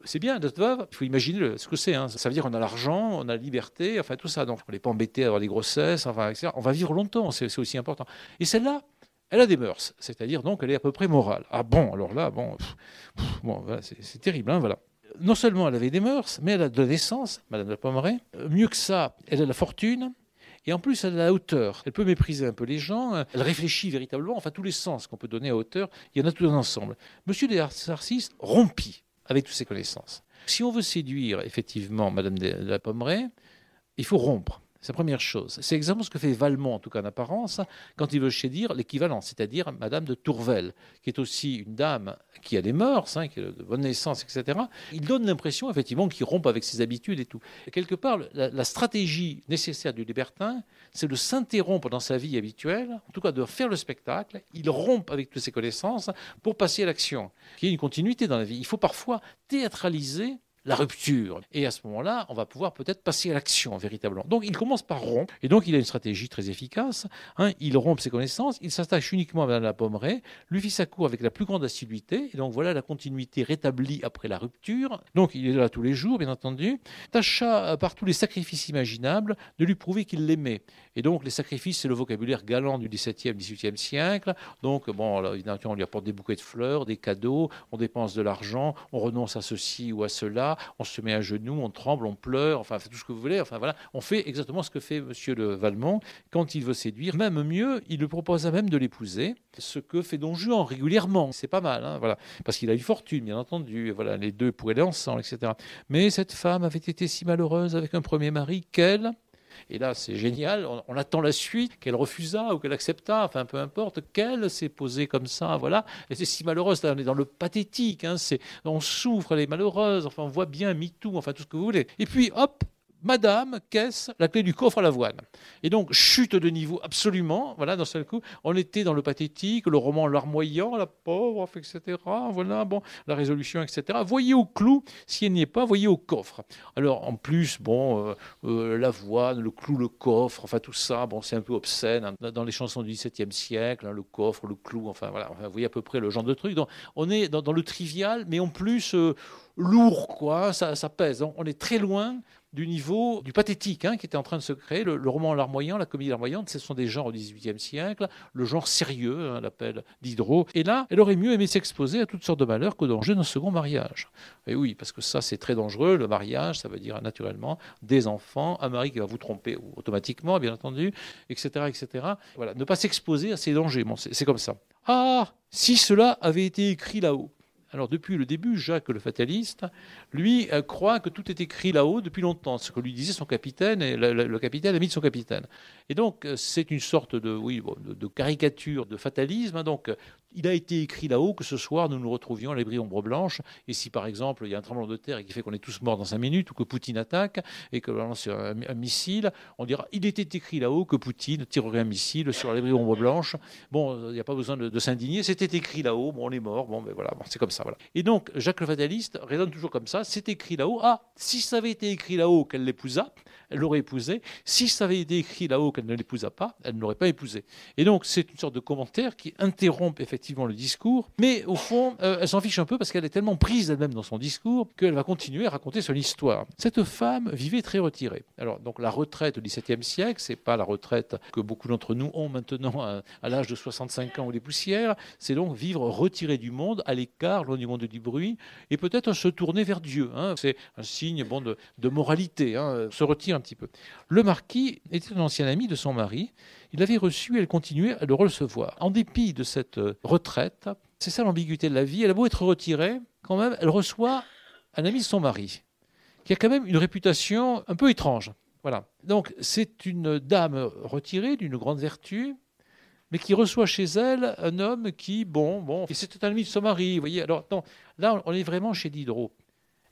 C'est bien d'être veuve. Il faut imaginer ce que c'est. Hein. Ça veut dire qu'on a l'argent, on a la liberté, enfin tout ça. Donc on n'est pas embêté à avoir des grossesses, enfin, etc. On va vivre longtemps, c'est aussi important. Et celle-là, elle a des mœurs, c'est-à-dire donc elle est à peu près morale. Ah bon, alors là, bon, c'est terrible, hein, voilà. Non seulement elle avait des mœurs, mais elle a de la naissance, Madame de Pommeret. Euh, mieux que ça, elle a la fortune, et en plus, elle a la hauteur. Elle peut mépriser un peu les gens. Euh, elle réfléchit véritablement. Enfin, tous les sens qu'on peut donner à hauteur, il y en a tous un ensemble. Monsieur de sarciste rompit avec toutes ses connaissances. Si on veut séduire effectivement Madame de la Pommeraye, il faut rompre. C'est la première chose. C'est exactement ce que fait Valmont, en tout cas en apparence, quand il veut dire l'équivalent, c'est-à-dire Madame de Tourvel, qui est aussi une dame qui a des mœurs, hein, qui a de bonne naissance, etc. Il donne l'impression, effectivement, qu'il rompe avec ses habitudes et tout. quelque part, la, stratégie nécessaire du libertin, c'est de s'interrompre dans sa vie habituelle, en tout cas de faire le spectacle. Il rompe avec toutes ses connaissances pour passer à l'action, qui est une continuité dans la vie. Il faut parfois théâtraliser la rupture. Et à ce moment-là, on va pouvoir peut-être passer à l'action véritablement. Donc il commence par rompre, et donc il a une stratégie très efficace. Hein. il rompt ses connaissances, il s'attache uniquement à Madame la Pommeraye, lui fit sa cour avec la plus grande assiduité, et donc voilà la continuité rétablie après la rupture. Donc il est là tous les jours, bien entendu, tâcha euh, par tous les sacrifices imaginables de lui prouver qu'il l'aimait. Et donc les sacrifices, c'est le vocabulaire galant du XVIIe, XVIIIe siècle. Donc bon, évidemment, on lui apporte des bouquets de fleurs, des cadeaux, on dépense de l'argent, on renonce à ceci ou à cela on se met à genoux, on tremble, on pleure, enfin, tout ce que vous voulez. Enfin, voilà, on fait exactement ce que fait Monsieur de Valmont quand il veut séduire. Même mieux, il le propose à même de l'épouser, ce que fait Don Juan régulièrement. C'est pas mal, hein, voilà, parce qu'il a eu fortune, bien entendu. Voilà, les deux pourraient aller ensemble, etc. Mais cette femme avait été si malheureuse avec un premier mari qu'elle, et là, c'est génial. On, attend la suite, qu'elle refusa ou qu'elle accepta, enfin peu importe. Qu'elle s'est posée comme ça, voilà. Et c'est si malheureuse. Là, on est dans le pathétique. Hein. on souffre, elle est malheureuse. Enfin, on voit bien MeToo, enfin tout ce que vous voulez. Et puis, hop, Madame, caisse, la clé du coffre à l'avoine. Et donc, chute de niveau absolument. Voilà, dans seul coup, on était dans le pathétique, le roman larmoyant, la pauvre, etc. Voilà, bon, la résolution, etc. Voyez au clou, si elle n'y est pas, voyez au coffre. Alors, en plus, bon, euh, euh, l'avoine, le clou, le coffre, enfin tout ça, bon, c'est un peu obscène hein. dans les chansons du XVIIe siècle, hein, le coffre, le clou, enfin voilà, vous voyez à peu près le genre de truc. Donc, on est dans, le trivial, mais en plus euh, lourd, quoi, ça pèse. Hein. On est très loin du niveau du pathétique hein, qui était en train de se créer. Le, roman larmoyant, la comédie larmoyante, ce sont des genres au XVIIIe siècle, le genre sérieux, hein, l'appelle Diderot. Et là, elle aurait mieux aimé s'exposer à toutes sortes de malheurs qu'au danger d'un second mariage. Et oui, parce que ça, c'est très dangereux. Le mariage, ça veut dire naturellement des enfants, un mari qui va vous tromper automatiquement, bien entendu, etc. etc. Voilà, ne pas s'exposer à ces dangers. c'est comme ça. Ah, si cela avait été écrit là-haut. Alors depuis le début, Jacques le fataliste, lui, euh, croit que tout est écrit là-haut depuis longtemps, ce que lui disait son capitaine, et le, capitaine, l'ami de son capitaine. Et donc euh, c'est une sorte de, oui, de, caricature, de fatalisme. Hein. donc il a été écrit là-haut que ce soir nous nous retrouvions à l'abri ombre blanche. Et si par exemple il y a un tremblement de terre et qui fait qu'on est tous morts dans cinq minutes, ou que Poutine attaque et que l'on lance un, missile, on dira il était écrit là-haut que Poutine tirerait un missile sur l'abri ombre blanche. Bon, il n'y a pas besoin de, s'indigner, c'était écrit là-haut. Bon, on est mort. Bon, mais ben voilà, c'est comme ça. Voilà. Et donc Jacques le fataliste raisonne toujours comme ça. C'est écrit là-haut. Ah, si ça avait été écrit là-haut qu'elle l'épousa, elle l'aurait épousé. Si ça avait été écrit là-haut qu'elle ne l'épousa pas, elle n'aurait pas épousé. Et donc c'est une sorte de commentaire qui interrompt effectivement le discours, mais au fond, euh, elle s'en fiche un peu parce qu'elle est tellement prise elle-même dans son discours qu'elle va continuer à raconter son histoire. Cette femme vivait très retirée. Alors, donc la retraite au XVIIe siècle, c'est pas la retraite que beaucoup d'entre nous ont maintenant à, l'âge de 65 ans ou des poussières, c'est donc vivre retiré du monde, à l'écart, loin du monde du bruit, et peut-être se tourner vers Dieu. Hein. C'est un signe bon, de, moralité, hein. se retirer un petit peu. Le marquis était un ancien ami de son mari, il l'avait reçu et elle continuait à le recevoir. En dépit de cette euh, retraite, c'est ça l'ambiguïté de la vie, elle a beau être retirée, quand même, elle reçoit un ami de son mari, qui a quand même une réputation un peu étrange. Voilà. Donc c'est une dame retirée d'une grande vertu, mais qui reçoit chez elle un homme qui, bon, bon, et c'est un ami de son mari, vous voyez. Alors, là, on est vraiment chez Diderot.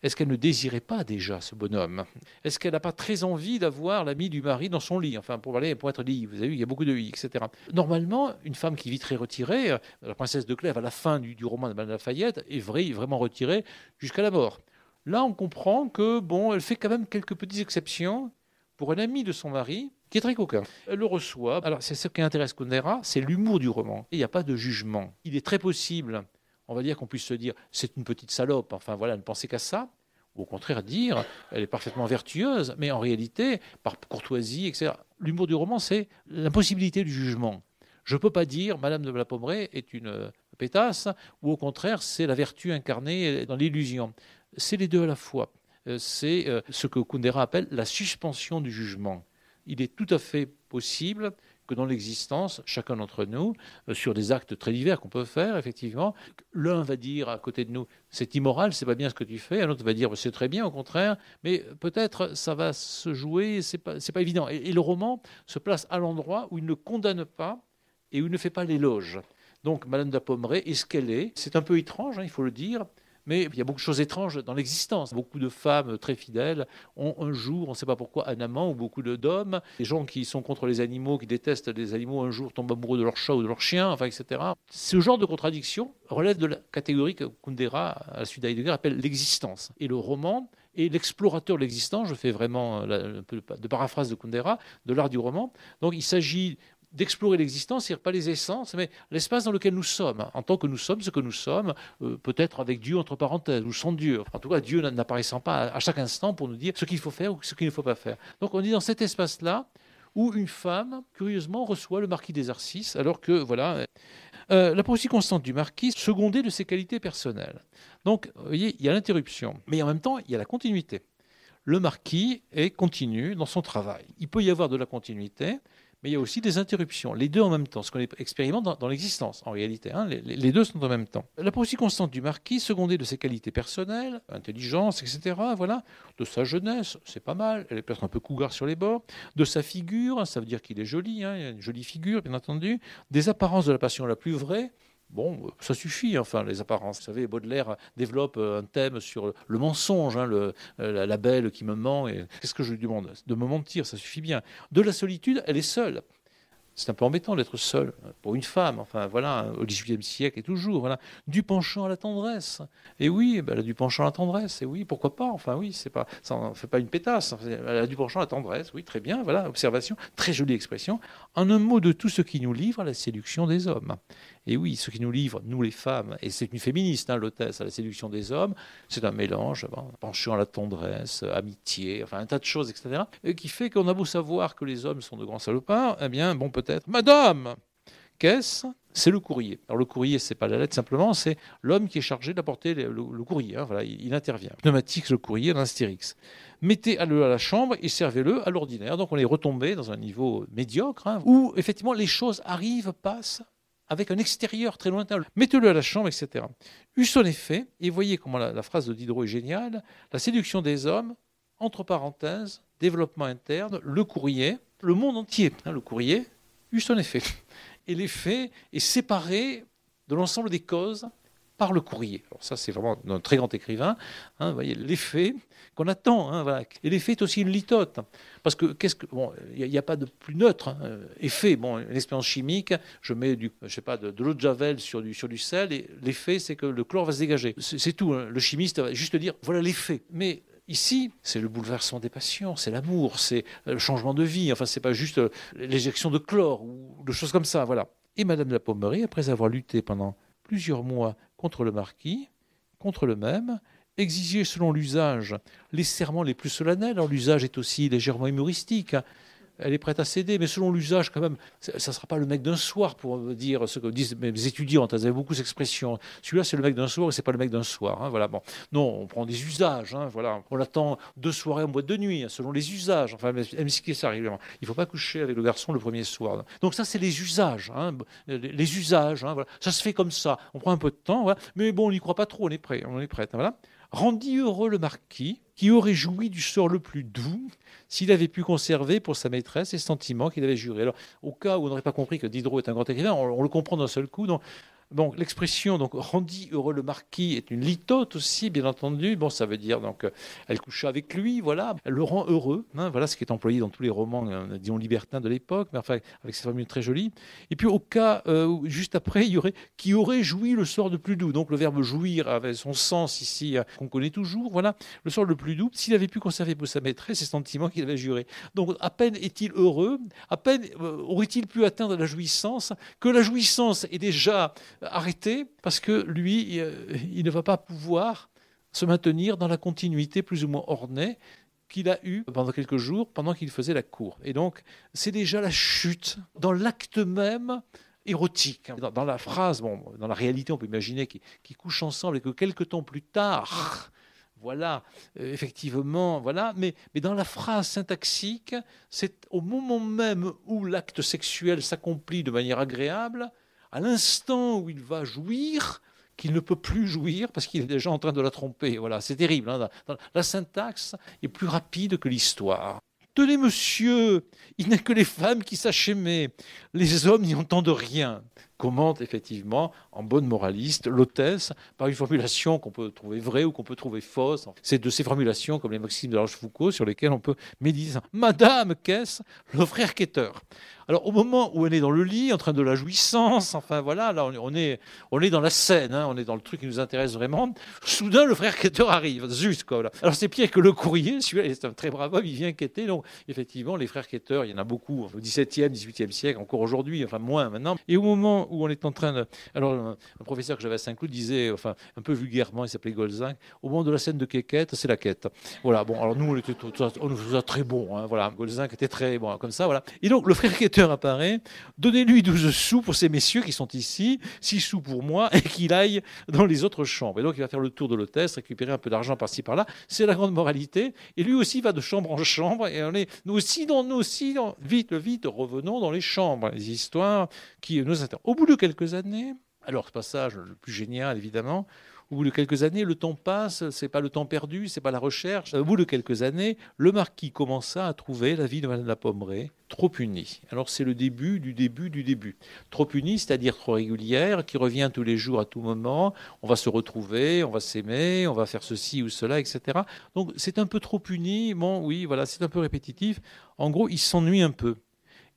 Est-ce qu'elle ne désirait pas déjà ce bonhomme Est-ce qu'elle n'a pas très envie d'avoir l'ami du mari dans son lit Enfin, pour aller pour être dit, vous avez vu, il y a beaucoup de lits, etc. Normalement, une femme qui vit très retirée, euh, la princesse de Clèves, à la fin du, roman de Madame Lafayette, est vraiment retirée jusqu'à la mort. Là, on comprend que, bon, elle fait quand même quelques petites exceptions pour un ami de son mari, qui est très coquin. Elle le reçoit. Alors, c'est ce qui intéresse Kundera, c'est l'humour du roman. Il n'y a pas de jugement. Il est très possible on va dire qu'on puisse se dire c'est une petite salope, enfin voilà, ne pensez qu'à ça, ou au contraire dire elle est parfaitement vertueuse, mais en réalité, par courtoisie, etc. L'humour du roman, c'est l'impossibilité du jugement. Je ne peux pas dire Madame de la est une euh, pétasse, ou au contraire, c'est la vertu incarnée dans l'illusion. C'est les deux à la fois. Euh, c'est euh, ce que Kundera appelle la suspension du jugement. Il est tout à fait possible que dans l'existence, chacun d'entre nous, euh, sur des actes très divers qu'on peut faire, effectivement, l'un va dire à côté de nous, c'est immoral, c'est pas bien ce que tu fais, un autre va dire, c'est très bien, au contraire, mais peut-être ça va se jouer, c'est pas, pas évident. Et, le roman se place à l'endroit où il ne condamne pas et où il ne fait pas l'éloge. Donc, Madame de la Pommeraye est ce qu'elle est. C'est un peu étrange, hein, il faut le dire mais il y a beaucoup de choses étranges dans l'existence. Beaucoup de femmes très fidèles ont un jour, on ne sait pas pourquoi, un amant ou beaucoup d'hommes. Les gens qui sont contre les animaux, qui détestent les animaux, un jour tombent amoureux de leur chat ou de leur chien, etc. Ce genre de contradiction relève de la catégorie que Kundera, à la suite d'Heidegger, appelle l'existence. Et le roman est l'explorateur de l'existence, je fais vraiment un peu de paraphrase de Kundera, de l'art du roman. Donc il s'agit d'explorer l'existence, c'est-à-dire pas les essences, mais l'espace dans lequel nous sommes, en tant que nous sommes ce que nous sommes, euh, peut-être avec Dieu entre parenthèses, ou sans Dieu. En tout cas, Dieu n'apparaissant pas à chaque instant pour nous dire ce qu'il faut faire ou ce qu'il ne faut pas faire. Donc on est dans cet espace-là où une femme, curieusement, reçoit le marquis des Arcis, alors que, voilà, euh, euh, la prophétie constante du marquis, secondée de ses qualités personnelles. Donc, vous voyez, il y a l'interruption, mais en même temps, il y a la continuité. Le marquis est continu dans son travail. Il peut y avoir de la continuité, mais il y a aussi des interruptions, les deux en même temps, ce qu'on expérimente dans, l'existence en réalité, hein, les, deux sont en même temps. La poursuite constante du marquis, secondée de ses qualités personnelles, intelligence, etc., voilà, de sa jeunesse, c'est pas mal, elle est peut-être un peu cougar sur les bords, de sa figure, ça veut dire qu'il est joli, hein, il a une jolie figure, bien entendu, des apparences de la passion la plus vraie, Bon, ça suffit, enfin, les apparences. Vous savez, Baudelaire développe euh, un thème sur le mensonge, hein, euh, la, belle qui me ment. Et... Qu'est-ce que je lui demande De me mentir, ça suffit bien. De la solitude, elle est seule. C'est un peu embêtant d'être seule hein, pour une femme, enfin voilà, au XVIIIe siècle et toujours, voilà, du penchant à la tendresse. Et oui, ben, elle a du penchant à la tendresse, et oui, pourquoi pas, enfin oui, c'est pas, ça ne fait pas une pétasse, elle a du penchant à la tendresse, oui, très bien, voilà, observation, très jolie expression. En un mot de tout ce qui nous livre à la séduction des hommes. Et oui, ce qui nous livre, nous les femmes, et c'est une féministe, hein, l'hôtesse, à la séduction des hommes, c'est un mélange, penchant à la tendresse, amitié, enfin un tas de choses, etc., et qui fait qu'on a beau savoir que les hommes sont de grands salopards, eh bien, bon, peut-être, Madame, qu'est-ce c'est le courrier. Alors le courrier, c'est pas la lettre simplement, c'est l'homme qui est chargé d'apporter le, courrier. Hein, voilà, il, intervient. Pneumatique, le courrier, l'instérix. Mettez-le à la chambre et servez-le à l'ordinaire. Donc on est retombé dans un niveau médiocre hein, où effectivement les choses arrivent, passent avec un extérieur très lointain. Mettez-le à la chambre, etc. Eut son effet, et voyez comment la, phrase de Diderot est géniale. La séduction des hommes, entre parenthèses, développement interne, le courrier, le monde entier. Hein, le courrier eut son effet et l'effet est séparé de l'ensemble des causes par le courrier. Alors ça, c'est vraiment un très grand écrivain. Hein, vous voyez, l'effet qu'on attend. Hein, et l'effet est aussi une litote. Parce que qu'est-ce que bon, il n'y a, pas de plus neutre effet. Hein, bon, une expérience chimique, je mets du, je sais pas, de, de l'eau de javel sur du sur du sel et l'effet, c'est que le chlore va se dégager. C'est tout. Le chimiste va juste dire voilà l'effet. Mais Ici, c'est le bouleversement des passions, c'est l'amour, c'est euh, le changement de vie. Enfin, ce n'est pas juste euh, l'éjection de chlore ou de choses comme ça. Voilà. Et Madame de la Pommerie, après avoir lutté pendant plusieurs mois contre le marquis, contre le même, exigeait selon l'usage les serments les plus solennels. Alors l'usage est aussi légèrement humoristique. Hein elle est prête à céder, mais selon l'usage, quand même, ça ne sera pas le mec d'un soir pour euh, dire ce que disent mes étudiantes. Elles avaient beaucoup cette expression. Celui-là, c'est le mec d'un soir c'est pas le mec d'un soir. Hein, voilà. Bon, non, on prend des usages. Hein, voilà, on attend deux soirées en boîte de nuit hein, selon les usages. Enfin, même si ça arrive, Il ne faut pas coucher avec le garçon le premier soir. Donc ça, c'est les usages. les usages. Voilà. Ça se fait comme ça. On prend un peu de temps, mais bon, on n'y croit pas trop. On est prêt. On est prête. voilà. Rendit heureux le marquis qui aurait joui du sort le plus doux s'il avait pu conserver pour sa maîtresse les sentiments qu'il avait jurés. Alors, au cas où on n'aurait pas compris que Diderot est un grand écrivain, on, le comprend d'un seul coup. Donc, l'expression donc rendit heureux le marquis est une litote aussi bien entendu. Bon ça veut dire donc euh, elle coucha avec lui, voilà, elle le rend heureux. Hein, voilà ce qui est employé dans tous les romans euh, disons libertins de l'époque, mais enfin avec cette formule très jolie. Et puis au cas euh, où, juste après il y aurait qui aurait joui le sort de plus doux. Donc le verbe jouir avait son sens ici qu'on connaît toujours. Voilà le sort de plus doux. S'il avait pu conserver pour sa maîtresse ses sentiments qu'il avait jurés. Donc à peine est-il heureux, à peine aurait-il pu atteindre la jouissance que la jouissance est déjà arrêter parce que lui, euh, il ne va pas pouvoir se maintenir dans la continuité plus ou moins ornée qu'il a eue pendant quelques jours pendant qu'il faisait la cour. Et donc, c'est déjà la chute dans l'acte même érotique. Dans, la phrase, dans la réalité, on peut imaginer qu'ils couchent ensemble et que quelques temps plus tard, voilà, euh, effectivement, voilà, mais dans la phrase syntaxique, c'est au moment même où l'acte sexuel s'accomplit de manière agréable, à l'instant où il va jouir, qu'il ne peut plus jouir parce qu'il est déjà en train de la tromper. Voilà, c'est terrible. Hein. la syntaxe est plus rapide que l'histoire. Tenez, monsieur, il n'y a que les femmes qui sachent aimer. Les hommes n'y entendent rien commente effectivement en bonne moraliste l'hôtesse par une formulation qu'on peut trouver vraie ou qu'on peut trouver fausse. C'est de ces formulations comme les maximes de Rochefoucauld sur lesquelles on peut méditer. Madame qu'est-ce, le frère quêteur. Alors au moment où elle est dans le lit, en train de la jouissance, enfin voilà, là on est, on est dans la scène, hein, on est dans le truc qui nous intéresse vraiment, soudain le frère quêteur arrive, zut quoi. Là. Alors c'est pire que le courrier, celui-là un très brave homme, il vient quêter, donc effectivement les frères quêteurs, il y en a beaucoup, au XVIIe, XVIIIe siècle, encore aujourd'hui, enfin moins maintenant. Et au moment où on est en train de... Alors, un professeur que j'avais à Saint-Cloud disait, enfin, un peu vulgairement, il s'appelait Golzinc, au moment de la scène de Quéquette, c'est la quête. Voilà, bon, alors nous, on, était, on nous faisait très bon, hein, voilà, Golzinc était très bon, comme ça, voilà. Et donc, le frère quêteur apparaît, donnez-lui 12 sous pour ces messieurs qui sont ici, 6 sous pour moi, et qu'il aille dans les autres chambres. Et donc, il va faire le tour de l'hôtesse, récupérer un peu d'argent par-ci, par-là. C'est la grande moralité. Et lui aussi va de chambre en chambre, et on est, nous aussi, nous aussi, vite, vite, revenons dans les chambres, les histoires qui nous intéressent. Au bout de quelques années, alors ce passage le plus génial évidemment, au bout de quelques années, le temps passe, c'est pas le temps perdu, c'est pas la recherche. Au bout de quelques années, le marquis commença à trouver la vie de Madame la Pommeraye trop punie. Alors c'est le début du début du début. Trop punie, c'est-à-dire trop régulière, qui revient tous les jours à tout moment. On va se retrouver, on va s'aimer, on va faire ceci ou cela, etc. Donc c'est un peu trop uni. Bon, oui, voilà, c'est un peu répétitif. En gros, il s'ennuie un peu.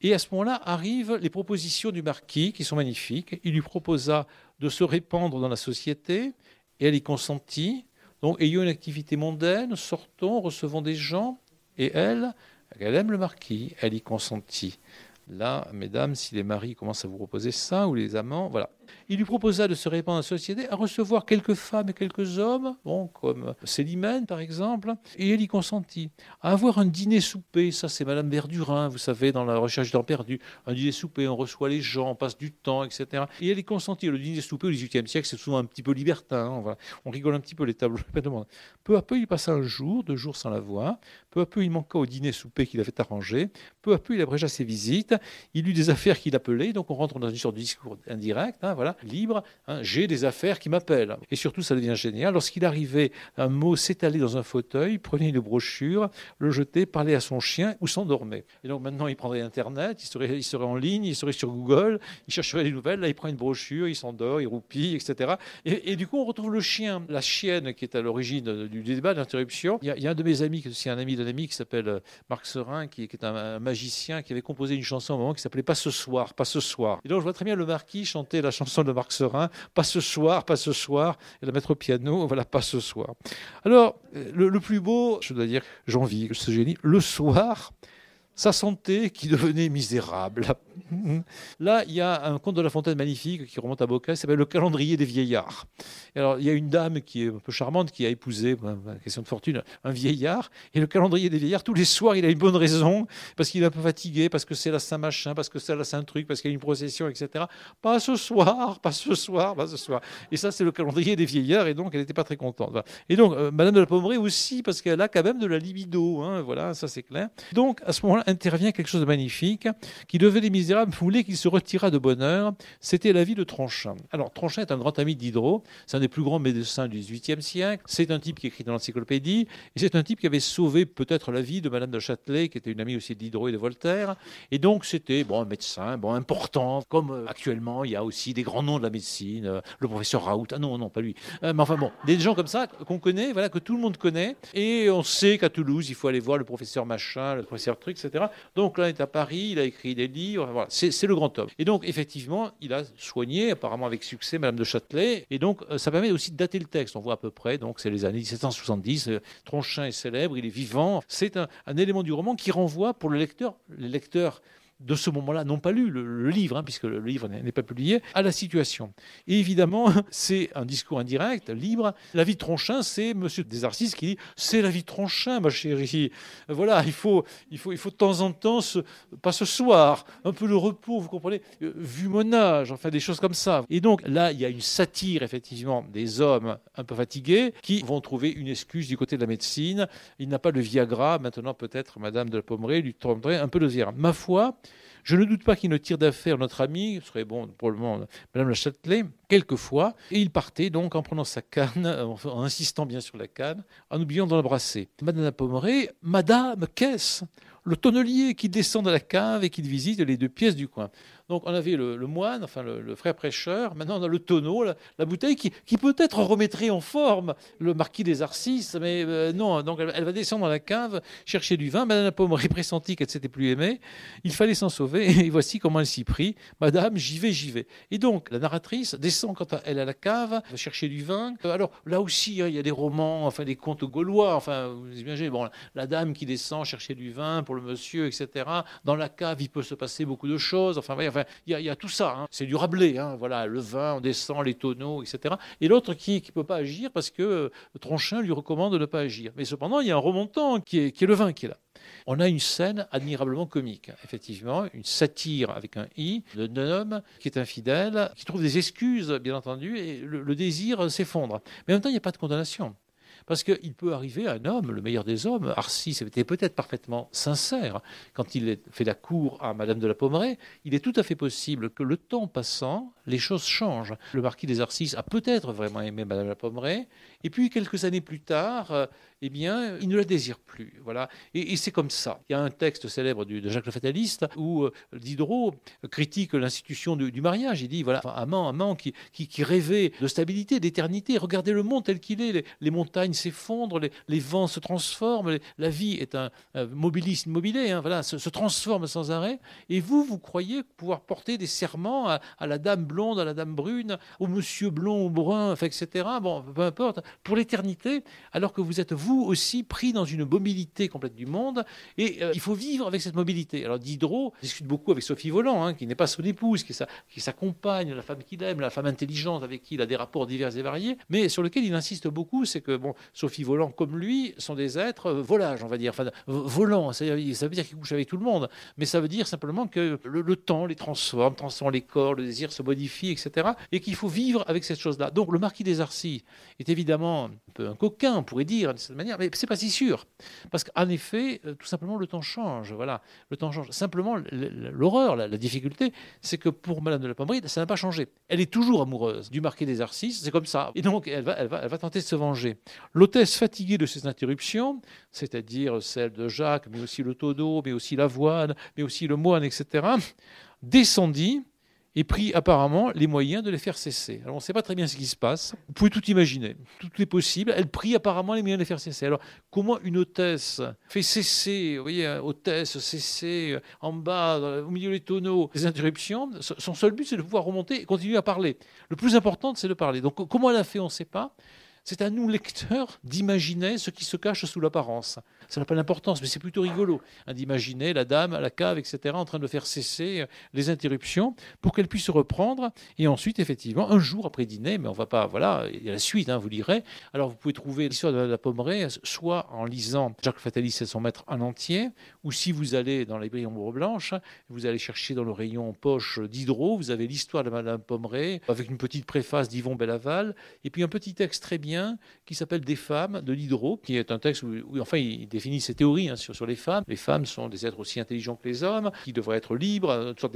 Et à ce moment-là arrivent les propositions du marquis, qui sont magnifiques. Il lui proposa de se répandre dans la société, et elle y consentit. Donc, ayons une activité mondaine, sortons, recevons des gens, et elle, elle aime le marquis, elle y consentit. Là, mesdames, si les maris commencent à vous proposer ça, ou les amants, voilà, il lui proposa de se répandre dans la société, à recevoir quelques femmes et quelques hommes, bon, comme Célimène par exemple, et elle y consentit. À avoir un dîner-souper, ça c'est Madame Verdurin, vous savez, dans la recherche temps perdu. Un dîner-souper, on reçoit les gens, on passe du temps, etc. Et elle y consentit. Le dîner-souper au XVIIIe siècle, c'est souvent un petit peu libertin, hein, on rigole un petit peu les tables. [LAUGHS] Peu à peu, il passa un jour, deux jours sans la voir. Peu à peu, il manqua au dîner-souper qu'il avait arrangé. Peu à peu, il abrégea ses visites. Il eut des affaires qu'il appelait, donc on rentre dans une sorte de discours indirect. Hein, voilà, libre, hein, j'ai des affaires qui m'appellent. Et surtout, ça devient génial, lorsqu'il arrivait un mot s'étalait dans un fauteuil, prenait une brochure, le jetait, parlait à son chien ou s'endormait. Et donc maintenant, il prendrait Internet, il serait, il serait en ligne, il serait sur Google, il chercherait des nouvelles, là, il prend une brochure, il s'endort, il roupille, etc. Et, du coup, on retrouve le chien, la chienne qui est à l'origine du débat de l'interruption. il, y a un de mes amis, c'est un ami d'un ami qui s'appelle euh, Marc Serin, qui, est un, un magicien, qui avait composé une chanson à un moment qui s'appelait Pas ce soir, pas ce soir. Et donc, je vois très bien le marquis chanter la chanson de Marc Serin, pas ce soir, pas ce soir, et la mettre au piano, [LAUGHS] voilà, pas ce soir. Alors, euh, le, plus beau, je dois dire, j'envie ce génie, le soir, sa santé qui devenait misérable. [LAUGHS] Là, il y a un conte de La Fontaine magnifique qui remonte à qui s'appelle Le calendrier des vieillards. alors, il y a une dame qui est un peu charmante, qui a épousé, question de fortune, un vieillard. Et le calendrier des vieillards, tous les soirs, il a une bonne raison, parce qu'il est un peu fatigué, parce que c'est la Saint-Machin, parce que c'est la Saint-Truc, parce qu'il y a une procession, etc. Pas ce soir, pas ce soir, pas ce soir. Et ça, c'est le calendrier des vieillards, et donc, elle n'était pas très contente. Et donc, euh, Madame de la Pommeraye aussi, parce qu'elle a quand même de la libido, hein, voilà, ça c'est clair. Donc, à ce moment-là, intervient quelque chose de magnifique, qui devait les misérables voulait qu'il se retirât de bonheur, c'était la vie de Tronchin. Alors Tronchin est un grand ami d'Hydro, c'est un des plus grands médecins du XVIIIe siècle, c'est un type qui écrit dans l'encyclopédie, et c'est un type qui avait sauvé peut-être la vie de Madame de Châtelet, qui était une amie aussi d'Hydro et de Voltaire, et donc c'était bon, un médecin bon, important, comme euh, actuellement il y a aussi des grands noms de la médecine, euh, le professeur Raoult, ah non, non, pas lui, euh, mais enfin bon, des gens comme ça qu'on connaît, voilà, que tout le monde connaît, et on sait qu'à Toulouse, il faut aller voir le professeur machin, le professeur truc, etc. Donc là, il est à Paris, il a écrit des livres, c'est le grand homme. Et donc, effectivement, il a soigné, apparemment avec succès, Madame de Châtelet, et donc euh, ça permet aussi de dater le texte. On voit à peu près, donc c'est les années 1770, euh, Tronchin est célèbre, il est vivant, c'est un, élément du roman qui renvoie pour le lecteur, le lecteur de ce moment-là n'ont pas lu le, livre, hein, puisque le livre n'est pas publié, à la situation. Et évidemment, [LAUGHS] c'est un discours indirect, libre. La vie de Tronchin, c'est M. Desarcis qui dit C'est la vie de Tronchin, ma chérie. Voilà, il faut, de temps en temps, pas ce soir, un peu le repos, vous comprenez euh, Vu mon âge, enfin des choses comme ça. Et donc là, il y a une satire, effectivement, des hommes un peu fatigués qui vont trouver une excuse du côté de la médecine. Il n'a pas le Viagra, maintenant peut-être Madame de la Pommerée lui tomberait un peu le zéro. Ma foi, je ne doute pas qu'il ne tire d'affaire notre ami, ce serait bon probablement Madame la Châtelet, quelquefois. Et il partait donc en prenant sa canne, [LAUGHS] en insistant bien sur la canne, en oubliant de l'embrasser. Madame la Madame, qu'est-ce Le tonnelier qui descend de la cave et qui visite les deux pièces du coin. Donc on avait le, moine, enfin le, frère prêcheur, maintenant on a le tonneau, la, bouteille qui, peut-être remettrait en forme le marquis des Arcis, mais euh, non, donc elle, va descendre dans la cave, chercher du vin, Madame la Pomme pressentit qu'elle ne s'était plus aimée, il fallait s'en sauver, et voici comment elle s'y prit, Madame, j'y vais, j'y vais. Et donc la narratrice descend quand à elle à la cave, chercher du vin, euh, alors là aussi hein, il y a des romans, enfin des contes gaulois, enfin vous imaginez, bon, la dame qui descend chercher du vin pour le monsieur, etc., dans la cave il peut se passer beaucoup de choses, enfin il y, a tout ça. Hein. C'est du Rabelais. Hein. voilà, le vin, on descend les tonneaux, etc. Et l'autre qui ne peut pas agir parce que euh, Tronchin lui recommande de ne pas agir. Mais cependant, il y a un remontant qui est, le vin qui est là. On a une scène admirablement comique, hein. effectivement, une satire avec un i d'un homme qui est infidèle, qui trouve des excuses, bien entendu, et le, le désir s'effondre. Mais en même temps, il n'y a pas de condamnation. Parce qu'il peut arriver à un homme, le meilleur des hommes, Arcis était peut-être parfaitement sincère quand il fait la cour à Madame de la Pommeraye, il est tout à fait possible que le temps passant, les choses changent. Le marquis des Arcis a peut-être vraiment aimé Madame de la Pommeraye, et puis quelques années plus tard, euh, eh bien, il ne la désire plus. Voilà. Et, c'est comme ça. Il y a un texte célèbre de Jacques le Fataliste où euh, Diderot critique l'institution du, mariage. Il dit voilà, amant, amant qui, qui, rêvait de stabilité, d'éternité. Regardez le monde tel qu'il est. Les, montagnes s'effondrent, les, vents se transforment, la vie est un, mobilisme mobilé, hein, voilà, se, transforme sans arrêt. Et vous, vous croyez pouvoir porter des serments à, la dame blonde, à la dame brune, au monsieur blond au brun, etc. Bon, peu importe, pour l'éternité, alors que vous êtes vous aussi pris dans une mobilité complète du monde et euh, il faut vivre avec cette mobilité. Alors Diderot discute beaucoup avec Sophie Volant, hein, qui n'est pas son épouse, qui s'accompagne qui la femme qu'il aime, la femme intelligente avec qui il a des rapports divers et variés, mais sur lequel il insiste beaucoup, c'est que bon, Sophie Volant comme lui sont des êtres euh, volages, on va dire, enfin, volants. Ça, veut dire qu'ils couchent avec tout le monde, mais ça veut dire simplement que le, temps les transforme, transforme les corps, le désir se modifie, etc. Et qu'il faut vivre avec cette chose-là. Donc le marquis des Arcis est évidemment un peu un coquin, on pourrait dire, mais mais c'est pas si sûr, parce qu'en effet, euh, tout simplement, le temps change. Voilà, le temps change. Simplement, l'horreur, la, difficulté, c'est que pour Madame de la Pommerie, ça n'a pas changé. Elle est toujours amoureuse du marquis des Arcis, c'est comme ça. Et donc, elle va, elle va, tenter de se venger. L'hôtesse fatiguée de ces interruptions, c'est-à-dire celle de Jacques, mais aussi le Todo, mais aussi l'avoine, mais aussi le moine, etc., descendit et pris apparemment les moyens de les faire cesser. Alors on ne sait pas très bien ce qui se passe. Vous pouvez tout imaginer, tout est possible. Elle prit apparemment les moyens de les faire cesser. Alors comment une hôtesse fait cesser, vous voyez, hein, hôtesse, cesser, euh, en bas, au milieu des tonneaux, les interruptions Son seul but, c'est de pouvoir remonter et continuer à parler. Le plus important, c'est de parler. Donc comment elle a fait, on ne sait pas. C'est à nous, lecteurs, d'imaginer ce qui se cache sous l'apparence. Ça n'a pas d'importance, mais c'est plutôt rigolo hein, d'imaginer la dame à la cave, etc., en train de faire cesser euh, les interruptions pour qu'elle puisse se reprendre. Et ensuite, effectivement, un jour après dîner, mais on va pas, voilà, il y a la suite, hein, vous lirez. Alors, vous pouvez trouver l'histoire de la, pommerée, soit en lisant Jacques Fatalis et son maître en entier, ou si vous allez dans les rayons blanche, vous allez chercher dans le rayon poche d'Hydro, vous avez l'histoire de Madame Pommeray avec une petite préface d'Yvon Bellaval, et puis un petit texte très bien qui s'appelle Des femmes de l'Hydro, qui est un texte où, enfin, il définit ses théories hein, sur, les femmes. Les femmes sont des êtres aussi intelligents que les hommes, qui devraient être libres à toutes sortes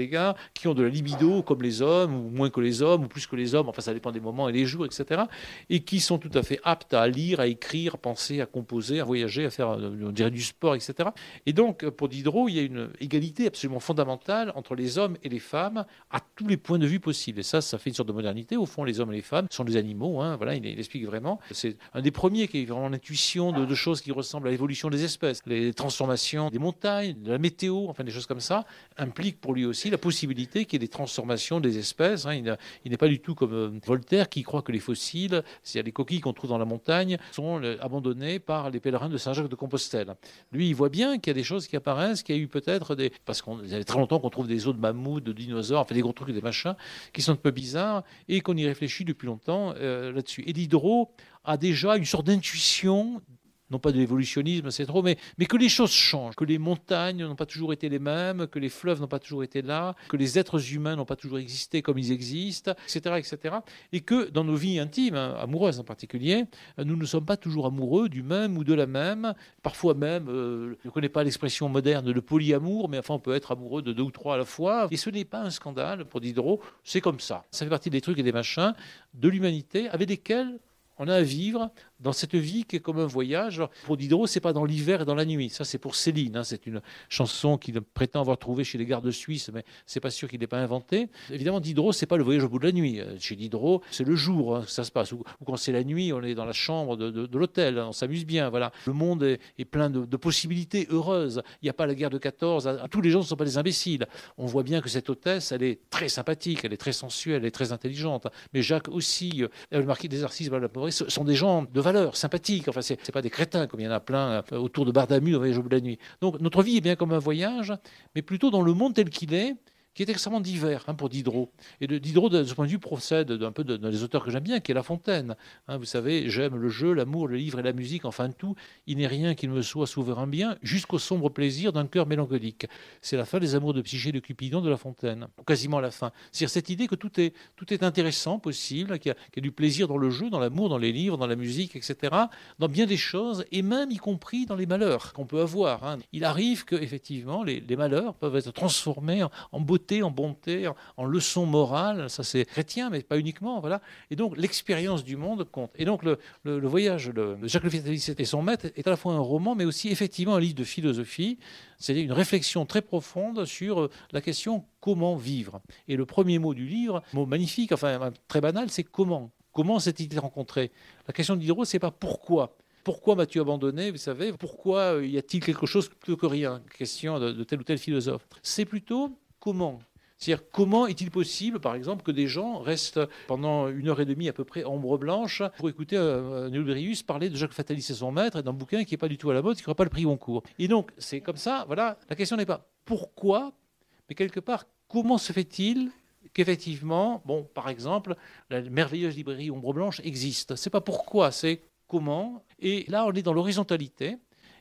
qui ont de la libido comme les hommes, ou moins que les hommes, ou plus que les hommes, enfin, ça dépend des moments et des jours, etc. Et qui sont tout à fait aptes à lire, à écrire, à penser, à composer, à voyager, à faire, euh, du sport, etc. Et donc, pour Diderot, il y a une égalité absolument fondamentale entre les hommes et les femmes à tous les points de vue possibles. Et ça, ça fait une sorte de modernité. Au fond, les hommes et les femmes sont des animaux. Hein. voilà, il, il, explique vraiment. C'est un des premiers qui a vraiment l'intuition de, choses qui ressemblent à l'évolution des espèces. Les transformations des montagnes, de la météo, enfin des choses comme ça, impliquent pour lui aussi la possibilité qu'il y ait des transformations des espèces. Hein. Il, n'est pas du tout comme euh, Voltaire qui croit que les fossiles, c'est-à-dire les coquilles qu'on trouve dans la montagne, sont abandonnés euh, abandonnées par les pèlerins de Saint-Jacques de Compostelle. Lui, il voit bien qu'il y a des choses qui apparaissent, qu'il y a eu peut-être des. Parce qu'on a très longtemps qu'on trouve des os de mammouths, de dinosaures, enfin des gros trucs, des machins, qui sont un peu bizarres, et qu'on y réfléchit depuis longtemps euh, là-dessus. Et Diderot a déjà une sorte d'intuition non pas de l'évolutionnisme, c'est trop, mais, que les choses changent, que les montagnes n'ont pas toujours été les mêmes, que les fleuves n'ont pas toujours été là, que les êtres humains n'ont pas toujours existé comme ils existent, etc., etc. Et que dans nos vies intimes, hein, amoureuses en particulier, euh, nous ne sommes pas toujours amoureux du même ou de la même. Parfois même, euh, je ne connais pas l'expression moderne de polyamour, mais enfin on peut être amoureux de deux ou trois à la fois. Et ce n'est pas un scandale pour Diderot, c'est comme ça. Ça fait partie des trucs et des machins de l'humanité avec lesquels on a à vivre dans cette vie qui est comme un voyage. pour Diderot, c'est pas dans l'hiver et dans la nuit. Ça, c'est pour Céline. Hein. C'est une chanson qu'il prétend avoir trouvée chez les gardes suisses, mais c'est pas sûr qu'il n'ait pas inventé. Évidemment, Diderot, c'est pas le voyage au bout de la nuit. Euh, chez Diderot, c'est le jour hein, que ça se passe. Ou, quand c'est la nuit, on est dans la chambre de, l'hôtel, hein, on s'amuse bien. Voilà. Le monde est, plein de, possibilités heureuses. Il n'y a pas la guerre de 14. Tous les gens ne sont pas des imbéciles. On voit bien que cette hôtesse, elle est très sympathique, elle est très sensuelle, elle est très intelligente. Mais Jacques aussi, euh, le marquis des Arcis, sont des gens de valeur sympathique sympathiques. Enfin, c'est pas des crétins comme il y en a plein euh, autour de Bardamu, au voyage au bout de la nuit. Donc notre vie est bien comme un voyage, mais plutôt dans le monde tel qu'il est, qui est extrêmement divers hein, pour Diderot. Et Diderot, de ce point de vue, procède d'un peu de, des auteurs que j'aime bien, qui est La Fontaine. Hein. vous savez, j'aime le jeu, l'amour, le livre et la musique, enfin tout. Il n'est rien qui ne me soit souverain bien, jusqu'au sombre plaisir d'un cœur mélancolique. C'est la fin des amours de Psyché de Cupidon de La Fontaine, quasiment la fin. C'est-à-dire cette idée que tout est, tout est intéressant, possible, qu'il y, a du plaisir dans le jeu, dans l'amour, dans les livres, dans la musique, etc., dans bien des choses, et même y compris dans les malheurs qu'on peut avoir. Hein. Il arrive que, effectivement, les, malheurs peuvent être transformés en beauté en bonté, en, leçon morale. Ça, c'est chrétien, mais pas uniquement. Voilà. Et donc, l'expérience du monde compte. Et donc, le, voyage de Jacques Le Fils et son maître est à la fois un roman, mais aussi effectivement un livre de philosophie. C'est une réflexion très profonde sur euh, la question comment vivre. Et le premier mot du livre, mot magnifique, enfin très banal, c'est comment. Comment s'est-il rencontré La question de Diderot, c'est pas pourquoi. Pourquoi m'as-tu abandonné Vous savez, pourquoi euh, y a-t-il quelque chose plutôt que rien Question de tel ou tel philosophe. C'est plutôt comment. C'est-à-dire comment est-il possible, par exemple, que des gens restent pendant une heure et demie à peu près ombre blanche pour écouter euh, parler de Jacques Fatalis et son maître et d'un bouquin qui n'est pas du tout à la mode, qui n'aura pas le prix Goncourt. Et donc, c'est comme ça, voilà, la question n'est pas pourquoi, mais quelque part, comment se fait-il qu'effectivement, bon, par exemple, la merveilleuse librairie Ombre Blanche existe. C'est pas pourquoi, c'est comment. Et là, on est dans l'horizontalité.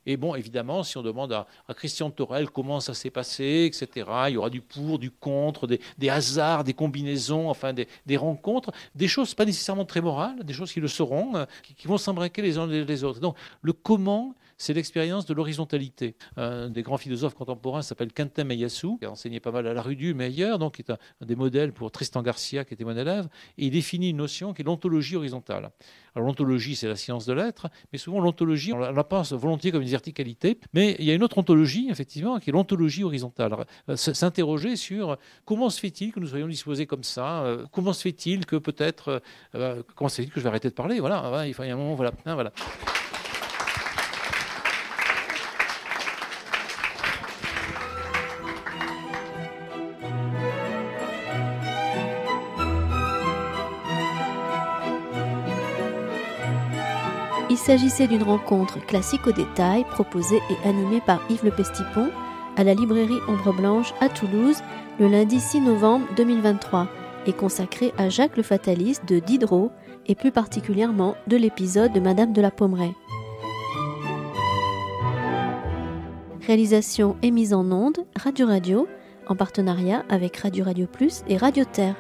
Et bon, évidemment, si on demande à, Christian Torel comment ça s'est passé, etc., il y aura du pour, du contre, des, hasards, des combinaisons, enfin des, rencontres, des choses pas nécessairement très morales, des choses qui le seront, euh, qui, vont s'embraquer les uns les autres. Donc le comment c'est l'expérience de l'horizontalité. Un des grands philosophes contemporains s'appelle Kantem Meillassoux, qui a enseigné pas mal à la rue du Meilleur, donc qui est un, des modèles pour Tristan Garcia, qui était mon élève, et il définit une notion qui est l'ontologie horizontale. Alors l'ontologie, c'est la science de l'être, mais souvent l'ontologie, on la pense volontiers comme une verticalité, mais il y a une autre ontologie, effectivement, qui est l'ontologie horizontale. Euh, s'interroger sur euh, comment se fait-il que nous soyons disposés comme ça, euh, comment se fait-il que peut-être, comment se fait-il que je vais arrêter de parler, voilà, hein, il y a un moment, voilà. Hein, voilà. Il s'agissait d'une rencontre classique au détail proposée et animée par Yves Le Pestipon à la librairie Ombre Blanche à Toulouse le lundi 6 novembre 2023 et consacrée à Jacques le Fataliste de Diderot et plus particulièrement de l'épisode de Madame de la Pommeraye. Réalisation et mise en onde Radio Radio en partenariat avec Radio Radio Plus et Radio Terre.